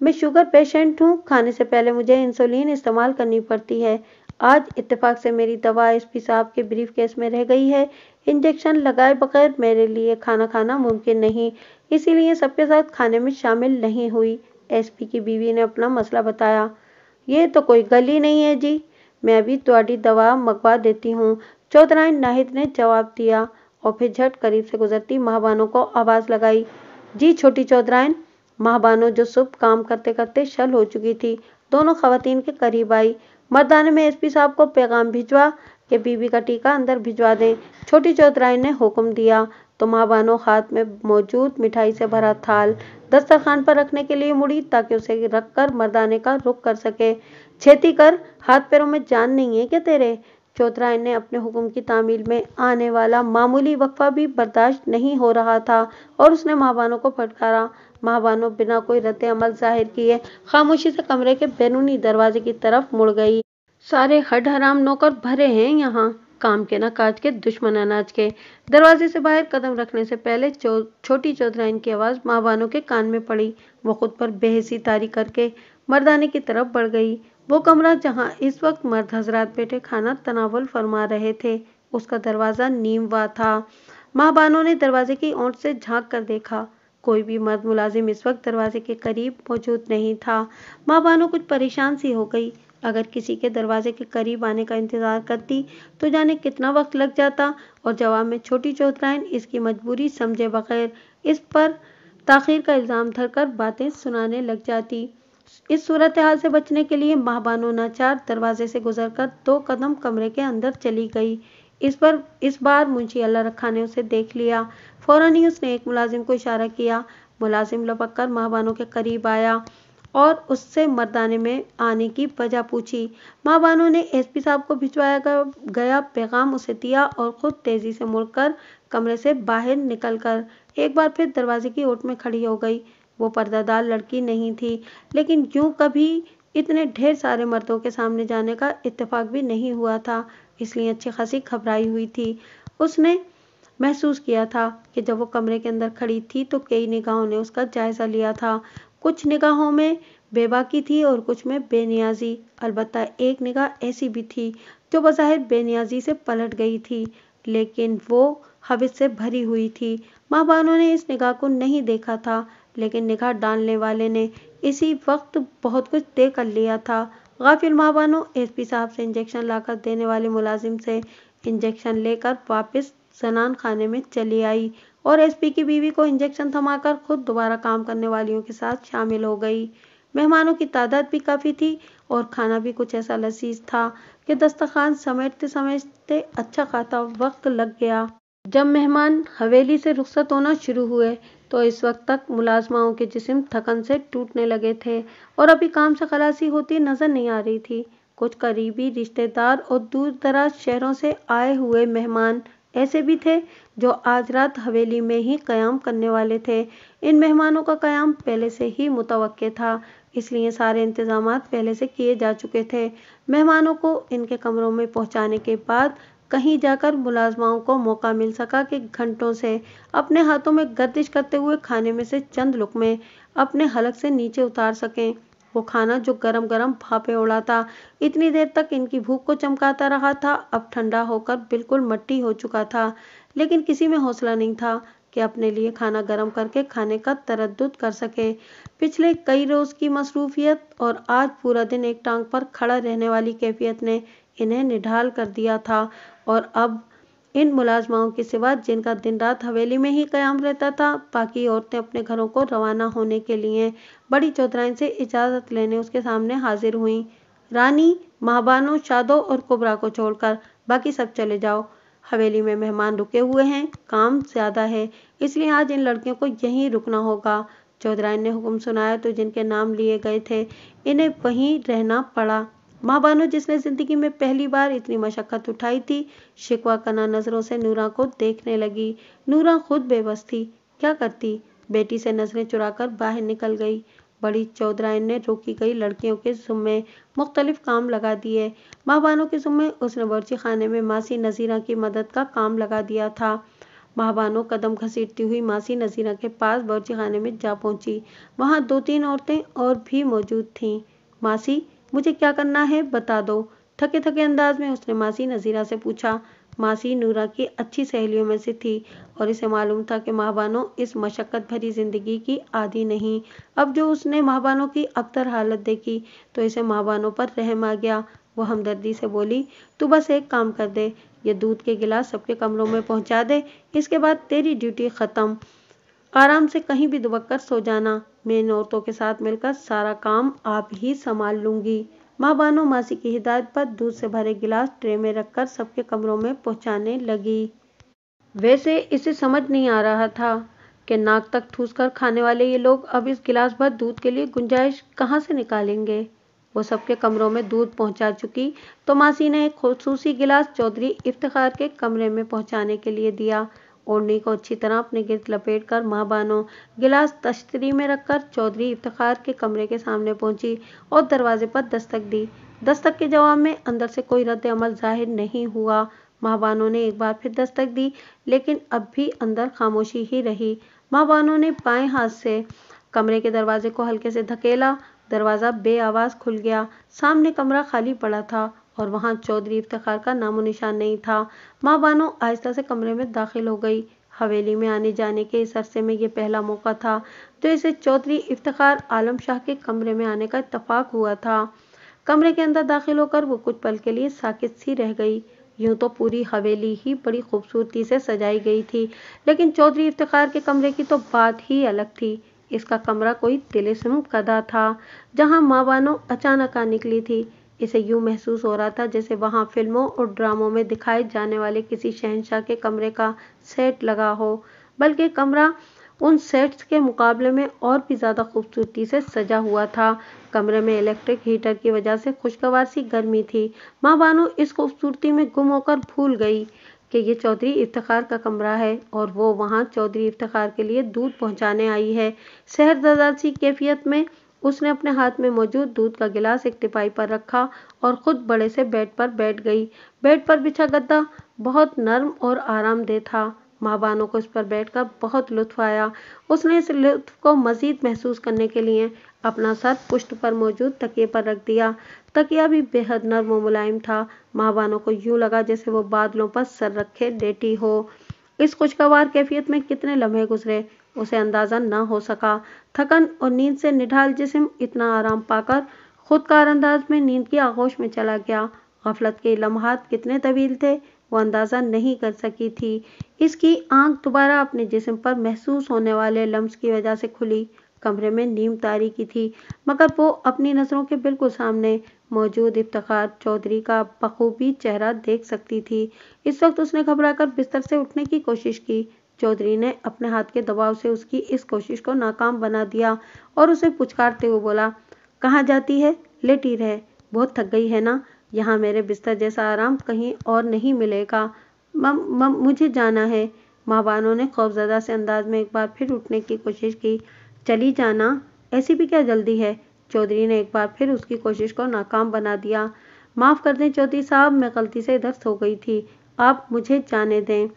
મે સુગર પેશન્ટ હું ખાને સે પહેલે મુજે ઇન્સ્યુલિન ઇસ્તેમાલ કરની પડતી હૈ આજ ઇત્તિફાક સે મેરી દવા ઇસ્פיસાબ કે બ્રીફકેસ મે રહે ગઈ હૈ ઇન્જેક્શન લગાય બગર મેરે લિયે ખાના ખાના મુમકિન નહી ઇસી લિયે સબકે સાથ ખાને મે શામિલ નહી હુઈ એસપી કે બીવીને apna મસલા બતાયા યે તો કોઈ ગલ હી નહી હે જી મે ابھی તવાડી દવા મગવા દેતી હું ચોદરાય નહીદ ને જવાબ દિયા ઓફર ઝટ કરીબ સે guzરતી મહાબાનો કો આવાજ લગાઈ जी छोटी चौधरायन महाबानो जो शुभ काम करते करते शल हो चुकी थी दोनों खातन के करीब आई मर्दाने में एसपी साहब को पैगाम भिजवा कि बीबी का टीका अंदर भिजवा दें छोटी चौधरायन ने हुक्म दिया तो महाबानो हाथ में मौजूद मिठाई से भरा थाल दस्तरखान पर रखने के लिए मुड़ी ताकि उसे रख कर मर्दाने का रुख कर सके छेती कर हाथ पैरों में जान नहीं है क्या तेरे चौतराय ने अपने हुक्म की तामील में आने वाला मामूली वक्फा भी बर्दाश्त नहीं हो रहा था और उसने महाबानों को फटकारा महाबानों बिना कोई रद्द अमल जाहिर किए खामोशी से कमरे के बैरूनी दरवाजे की तरफ मुड़ गई सारे हड हराम नौकर भरे हैं यहाँ काम के ना काज के दुश्मन अनाज के दरवाजे से बाहर कदम रखने से पहले चो, छोटी चौधराइन की आवाज़ माँ के कान में पड़ी वो खुद पर बेहसी तारी करके मर्दाने की तरफ बढ़ गई वो कमरा जहां इस वक्त मर्द हजरात बैठे खाना तनावल फरमा रहे थे उसका दरवाज़ा नीमवा था माँ बानो ने दरवाजे की ओट से झांक कर देखा कोई भी मर्द मुलाजिम इस वक्त दरवाजे के करीब मौजूद नहीं था माँ बानो कुछ परेशान सी हो गई अगर किसी के दरवाजे के करीब आने का इंतज़ार करती तो जाने कितना वक्त लग जाता और जवाब में छोटी चौधराइन इसकी मजबूरी समझे बगैर इस पर ताखिर का इल्ज़ाम धर कर बातें सुनाने लग जाती इस सूरत हाल से बचने के लिए माँ बानो नाचार दरवाजे से गुजरकर दो कदम कमरे के अंदर चली गई इस पर इस बार मुंशी अल्लाह रखा ने उसे देख लिया फौरन ही उसने एक मुलाजिम को इशारा किया मुलाजिम लपक कर माहबानो के करीब आया और उससे मर्दाने में आने की वजह पूछी माँ बानो ने पी साहब को भिजवाया गया पैगाम उसे दिया और खुद तेजी से मुड़कर कमरे से बाहर निकलकर एक बार फिर दरवाजे की ओट में खड़ी हो गई वो पर्दादार लड़की नहीं थी लेकिन यूँ कभी इतने ढेर सारे मर्दों के सामने जाने का इत्तेफाक भी नहीं हुआ था इसलिए अच्छी खासी घबराई हुई थी उसने महसूस किया था कि जब वो कमरे के अंदर खड़ी थी तो कई निगाहों ने उसका जायज़ा लिया था कुछ निगाहों में बेबाकी थी और कुछ में बेनियाजी अलबत् एक निगाह ऐसी भी थी जो बज़ाहिर बेनियाजी से पलट गई थी लेकिन वो हविस से भरी हुई थी माँ बानो ने इस निगाह को नहीं देखा था लेकिन निगाह डालने वाले ने इसी वक्त बहुत कुछ तय कर लिया था गाफिल माँ बानो पी साहब से इंजेक्शन लाकर देने वाले मुलाजिम से इंजेक्शन लेकर वापस जनान खाने में चली आई और एसपी की बीवी को इंजेक्शन थमाकर खुद दोबारा काम करने वालियों के साथ शामिल हो गई मेहमानों की तादाद भी काफ़ी थी और खाना भी कुछ ऐसा लजीज था कि दस्तखान समेटते समेटते अच्छा खासा वक्त लग गया जब मेहमान हवेली से रुखसत होना शुरू हुए तो इस वक्त तक मुलाजमाओं के जिसम थकन से टूटने लगे थे और अभी काम से खलासी होती नजर नहीं आ रही थी कुछ करीबी रिश्तेदार और दूर दराज शहरों से आए हुए मेहमान ऐसे भी थे जो आज रात हवेली में ही कयाम करने वाले थे इन मेहमानों का कयाम पहले से ही मुतव था इसलिए सारे इंतजाम पहले से किए जा चुके थे मेहमानों को इनके कमरों में पहुंचाने के बाद कहीं जाकर मुलाजमाओं को मौका मिल सका कि घंटों से अपने हाथों में गर्दिश करते हुए खाने में से चंद लुकमे अपने हलक से नीचे उतार सकें वो खाना जो गरम गरम भापे उड़ा था इतनी देर तक इनकी भूख को चमकाता रहा था अब ठंडा होकर बिल्कुल मट्टी हो चुका था लेकिन किसी में हौसला नहीं था कि अपने लिए खाना गरम करके खाने का तरद कर सके पिछले कई रोज़ की मसरूफियत और आज पूरा दिन एक टांग पर खड़ा रहने वाली कैफियत ने इन्हें निढाल कर दिया था और अब इन मुलाजमाओं के सिवा जिनका दिन रात हवेली में ही क्याम रहता था बाकी औरतें अपने घरों को रवाना होने के लिए बड़ी चौधराइन से इजाज़त लेने उसके सामने हाजिर हुई रानी महाबानो शादो और कुबरा को छोड़कर बाकी सब चले जाओ हवेली में मेहमान रुके हुए हैं काम ज़्यादा है इसलिए आज इन लड़कियों को यहीं रुकना होगा चौधराइन ने हुक्म सुनाया तो जिनके नाम लिए गए थे इन्हें वहीं रहना पड़ा माँ बानो जिसने जिंदगी में पहली बार इतनी मशक्क़त उठाई थी शिकवा कना नज़रों से नूरा को देखने लगी नूरा खुद बेबस थी क्या करती बेटी से नज़रें चुराकर बाहर निकल गई बड़ी चौधराइन ने रोकी गई लड़कियों के जुम्मे मुख्तलिफ काम लगा दिए माँ बानो के जुम्मे उसने बर्ची खाने में मासी नज़ीरा की मदद का काम लगा दिया था महाबानो कदम घसीटती हुई मासी नज़ीरा के पास बर्ची खाने में जा पहुंची वहां दो तीन औरतें और भी मौजूद थीं मासी मुझे क्या करना है बता दो थके थके अंदाज में उसने मासी नज़ीरा से पूछा मासी नूरा की अच्छी सहेलियों में से थी और इसे मालूम था कि महाबानो इस मशक्क़त भरी ज़िंदगी की आदि नहीं अब जो उसने महाबानो की अक्तर हालत देखी तो इसे महाबानों पर रहम आ गया वह हमदर्दी से बोली तू बस एक काम कर दे ये दूध के गिलास सबके कमरों में पहुंचा दे इसके बाद तेरी ड्यूटी ख़त्म आराम से कहीं भी दुबक कर सो जाना मैं इन औरतों के साथ मिलकर सारा काम आप ही संभाल लूंगी माँ बानो मासी की हिदायत पर दूध से भरे गिलास ट्रे में रखकर सबके कमरों में पहुंचाने लगी वैसे इसे समझ नहीं आ रहा था कि नाक तक ठूस कर खाने वाले ये लोग अब इस गिलास भर दूध के लिए गुंजाइश कहाँ से निकालेंगे वो सबके कमरों में दूध पहुंचा चुकी तो मासी ने एक खसूसी गिलास चौधरी इफ्तार के कमरे में पहुंचाने के लिए दिया ओढ़नी को अच्छी तरह अपने गिरद लपेट कर माँ बानो गिलास तश्तरी में रखकर चौधरी इफ्तार के कमरे के सामने पहुंची और दरवाजे पर दस्तक दी दस्तक के जवाब में अंदर से कोई रद्द अमल जाहिर नहीं हुआ महाबानो ने एक बार फिर दस्तक दी लेकिन अब भी अंदर खामोशी ही रही महाबानो ने बाएं हाथ से कमरे के दरवाजे को हल्के से धकेला दरवाज़ा बे खुल गया सामने कमरा खाली पड़ा था और वहाँ चौधरी इफ्तार का नामो निशान नहीं था माँ बानो आहिस्ता से कमरे में दाखिल हो गई हवेली में आने जाने के इस अरसे में यह पहला मौका था तो इसे चौधरी इफ्तार आलम शाह के कमरे में आने का इतफाक हुआ था कमरे के अंदर दाखिल होकर वो कुछ पल के लिए साकित सी रह गई यूं तो पूरी हवेली ही बड़ी खूबसूरती से सजाई गई थी लेकिन चौधरी इफ्तार के कमरे की तो बात ही अलग थी इसका कमरा कोई तिलिस्म कदा था जहां माँ बानो अचानक आ निकली थी इसे यूं महसूस हो रहा था जैसे वहां फिल्मों और ड्रामों में दिखाए जाने वाले किसी शहनशाह के कमरे का सेट लगा हो बल्कि कमरा उन सेट्स के मुकाबले में और भी ज़्यादा खूबसूरती से सजा हुआ था कमरे में इलेक्ट्रिक हीटर की वजह से खुशगवार सी गर्मी थी माँ बानो इस खूबसूरती में गुम होकर भूल गई कि ये चौधरी इफ्तार का कमरा है और वो वहाँ चौधरी इफ्तार के लिए दूध पहुँचाने आई है शहर ददासी कैफियत में उसने अपने हाथ में मौजूद दूध का गिलास एक टिपाई पर रखा और खुद बड़े से बेड पर बैठ गई बेड पर बिछा गद्दा बहुत नर्म और आरामदेह था माँ बानो को इस पर बैठकर बहुत लुत्फ आया उसने इस लुत्फ को मजीद महसूस करने के लिए अपना सर पुष्ट पर मौजूद तकिए पर रख दिया तकिया भी बेहद नर्म और मुलायम था माँ बानो को यूं लगा जैसे वो बादलों पर सर रखे डेटी हो इस खुशगवार कैफियत में कितने लम्हे गुजरे उसे अंदाज़ा न हो सका थकन और नींद से निढाल जिसम इतना आराम पाकर खुद कार अंदाज में नींद की आगोश में चला गया गफलत के लम्हात कितने तवील थे वो अंदाज़ा नहीं कर सकी थी इसकी आंख दोबारा अपने जिसम पर महसूस होने वाले लम्स की वजह से खुली कमरे में नीम की थी मगर वो अपनी नज़रों के बिल्कुल सामने मौजूद इफ्तार चौधरी का बखूबी चेहरा देख सकती थी इस वक्त उसने घबराकर बिस्तर से उठने की कोशिश की चौधरी ने अपने हाथ के दबाव से उसकी इस कोशिश को नाकाम बना दिया और उसे पुचकारते हुए बोला कहाँ जाती है लेटी रहे बहुत थक गई है ना यहाँ मेरे बिस्तर जैसा आराम कहीं और नहीं मिलेगा मम मम मुझे जाना है महाबानों ने खौफजदा से अंदाज में एक बार फिर उठने की कोशिश की चली जाना ऐसी भी क्या जल्दी है चौधरी ने एक बार फिर उसकी कोशिश को नाकाम बना दिया माफ़ कर दें चौधरी साहब मैं गलती से इधर सो गई थी आप मुझे जाने दें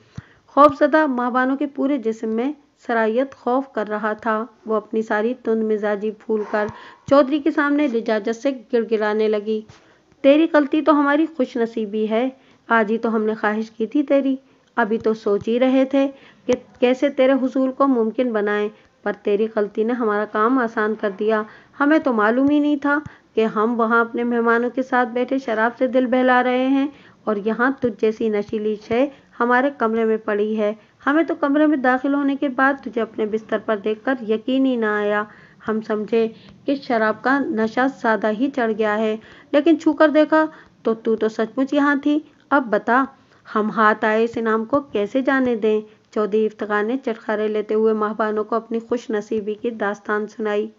खौफजदा माहबानों के पूरे जिसम में सरायत खौफ कर रहा था वो अपनी सारी तुंद मिजाजी फूल कर चौधरी के सामने लिजाजत से गिड़गिड़ाने लगी तेरी गलती तो हमारी खुश नसीबी है आज ही तो हमने ख्वाहिश की थी तेरी अभी तो सोच ही रहे थे कि कैसे तेरे हसूल को मुमकिन बनाएं पर तेरी गलती ने हमारा काम आसान कर दिया हमें तो मालूम ही नहीं था कि हम वहाँ अपने मेहमानों के साथ बैठे शराब से दिल बहला रहे हैं और यहाँ तुझ जैसी नशीली शय हमारे कमरे में पड़ी है हमें तो कमरे में दाखिल होने के बाद तुझे अपने बिस्तर पर देखकर यकीन ही ना आया हम समझे कि शराब का नशा सादा ही चढ़ गया है लेकिन छूकर देखा तो तू तो सचमुच यहाँ थी अब बता हम हाथ आए इस इनाम को कैसे जाने दें चौधरी इफ्तार ने चटखारे लेते हुए माहबानों को अपनी खुश नसीबी की दास्तान सुनाई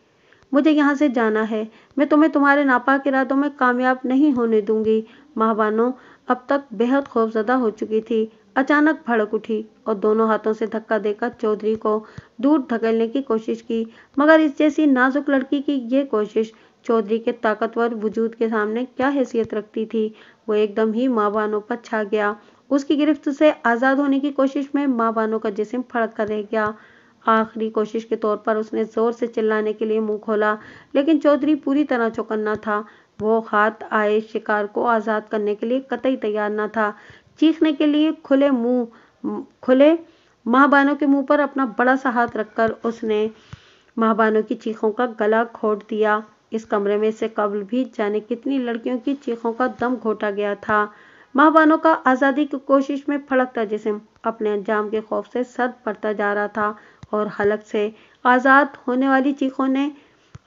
मुझे यहाँ से जाना है मैं तुम्हें तुम्हारे नापाक इरादों में कामयाब नहीं होने दूंगी माहबानों अब तक बेहद खौफजदा हो चुकी थी अचानक भड़क उठी और दोनों हाथों से धक्का देकर चौधरी को दूर धकेलने की कोशिश की मगर इस जैसी नाजुक लड़की की यह कोशिश चौधरी के ताकतवर वजूद के सामने क्या हैसियत रखती थी वो एकदम ही माँ बानों पर छा गया उसकी गिरफ्त से आज़ाद होने की कोशिश में माँ बानों का जिसम फड़क कर रह गया आखिरी कोशिश के तौर पर उसने ज़ोर से चिल्लाने के लिए मुंह खोला लेकिन चौधरी पूरी तरह चौकन्ना था वो हाथ आए शिकार को आज़ाद करने के लिए कतई तैयार ना था चीखने के लिए खुले मुंह खुले महाबानों के मुंह पर अपना बड़ा सा हाथ रखकर उसने महाबानों की चीखों का गला खोट दिया इस कमरे में से कबल भी जाने कितनी लड़कियों की चीखों का दम घोटा गया था महाबानों का आज़ादी की कोशिश में फड़कता जिसम अपने अंजाम के खौफ से सद पड़ता जा रहा था और हलक से आज़ाद होने वाली चीखों ने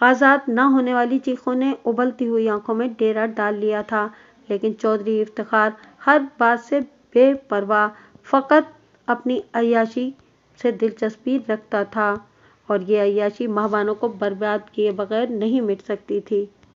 आज़ाद न होने वाली चीखों ने उबलती हुई आंखों में डेरा डाल लिया था लेकिन चौधरी इफ्तार हर बात से बेपरवाह फ़कत अपनी अयाशी से दिलचस्पी रखता था और ये अयाशी महावानों को बर्बाद किए बगैर नहीं मिट सकती थी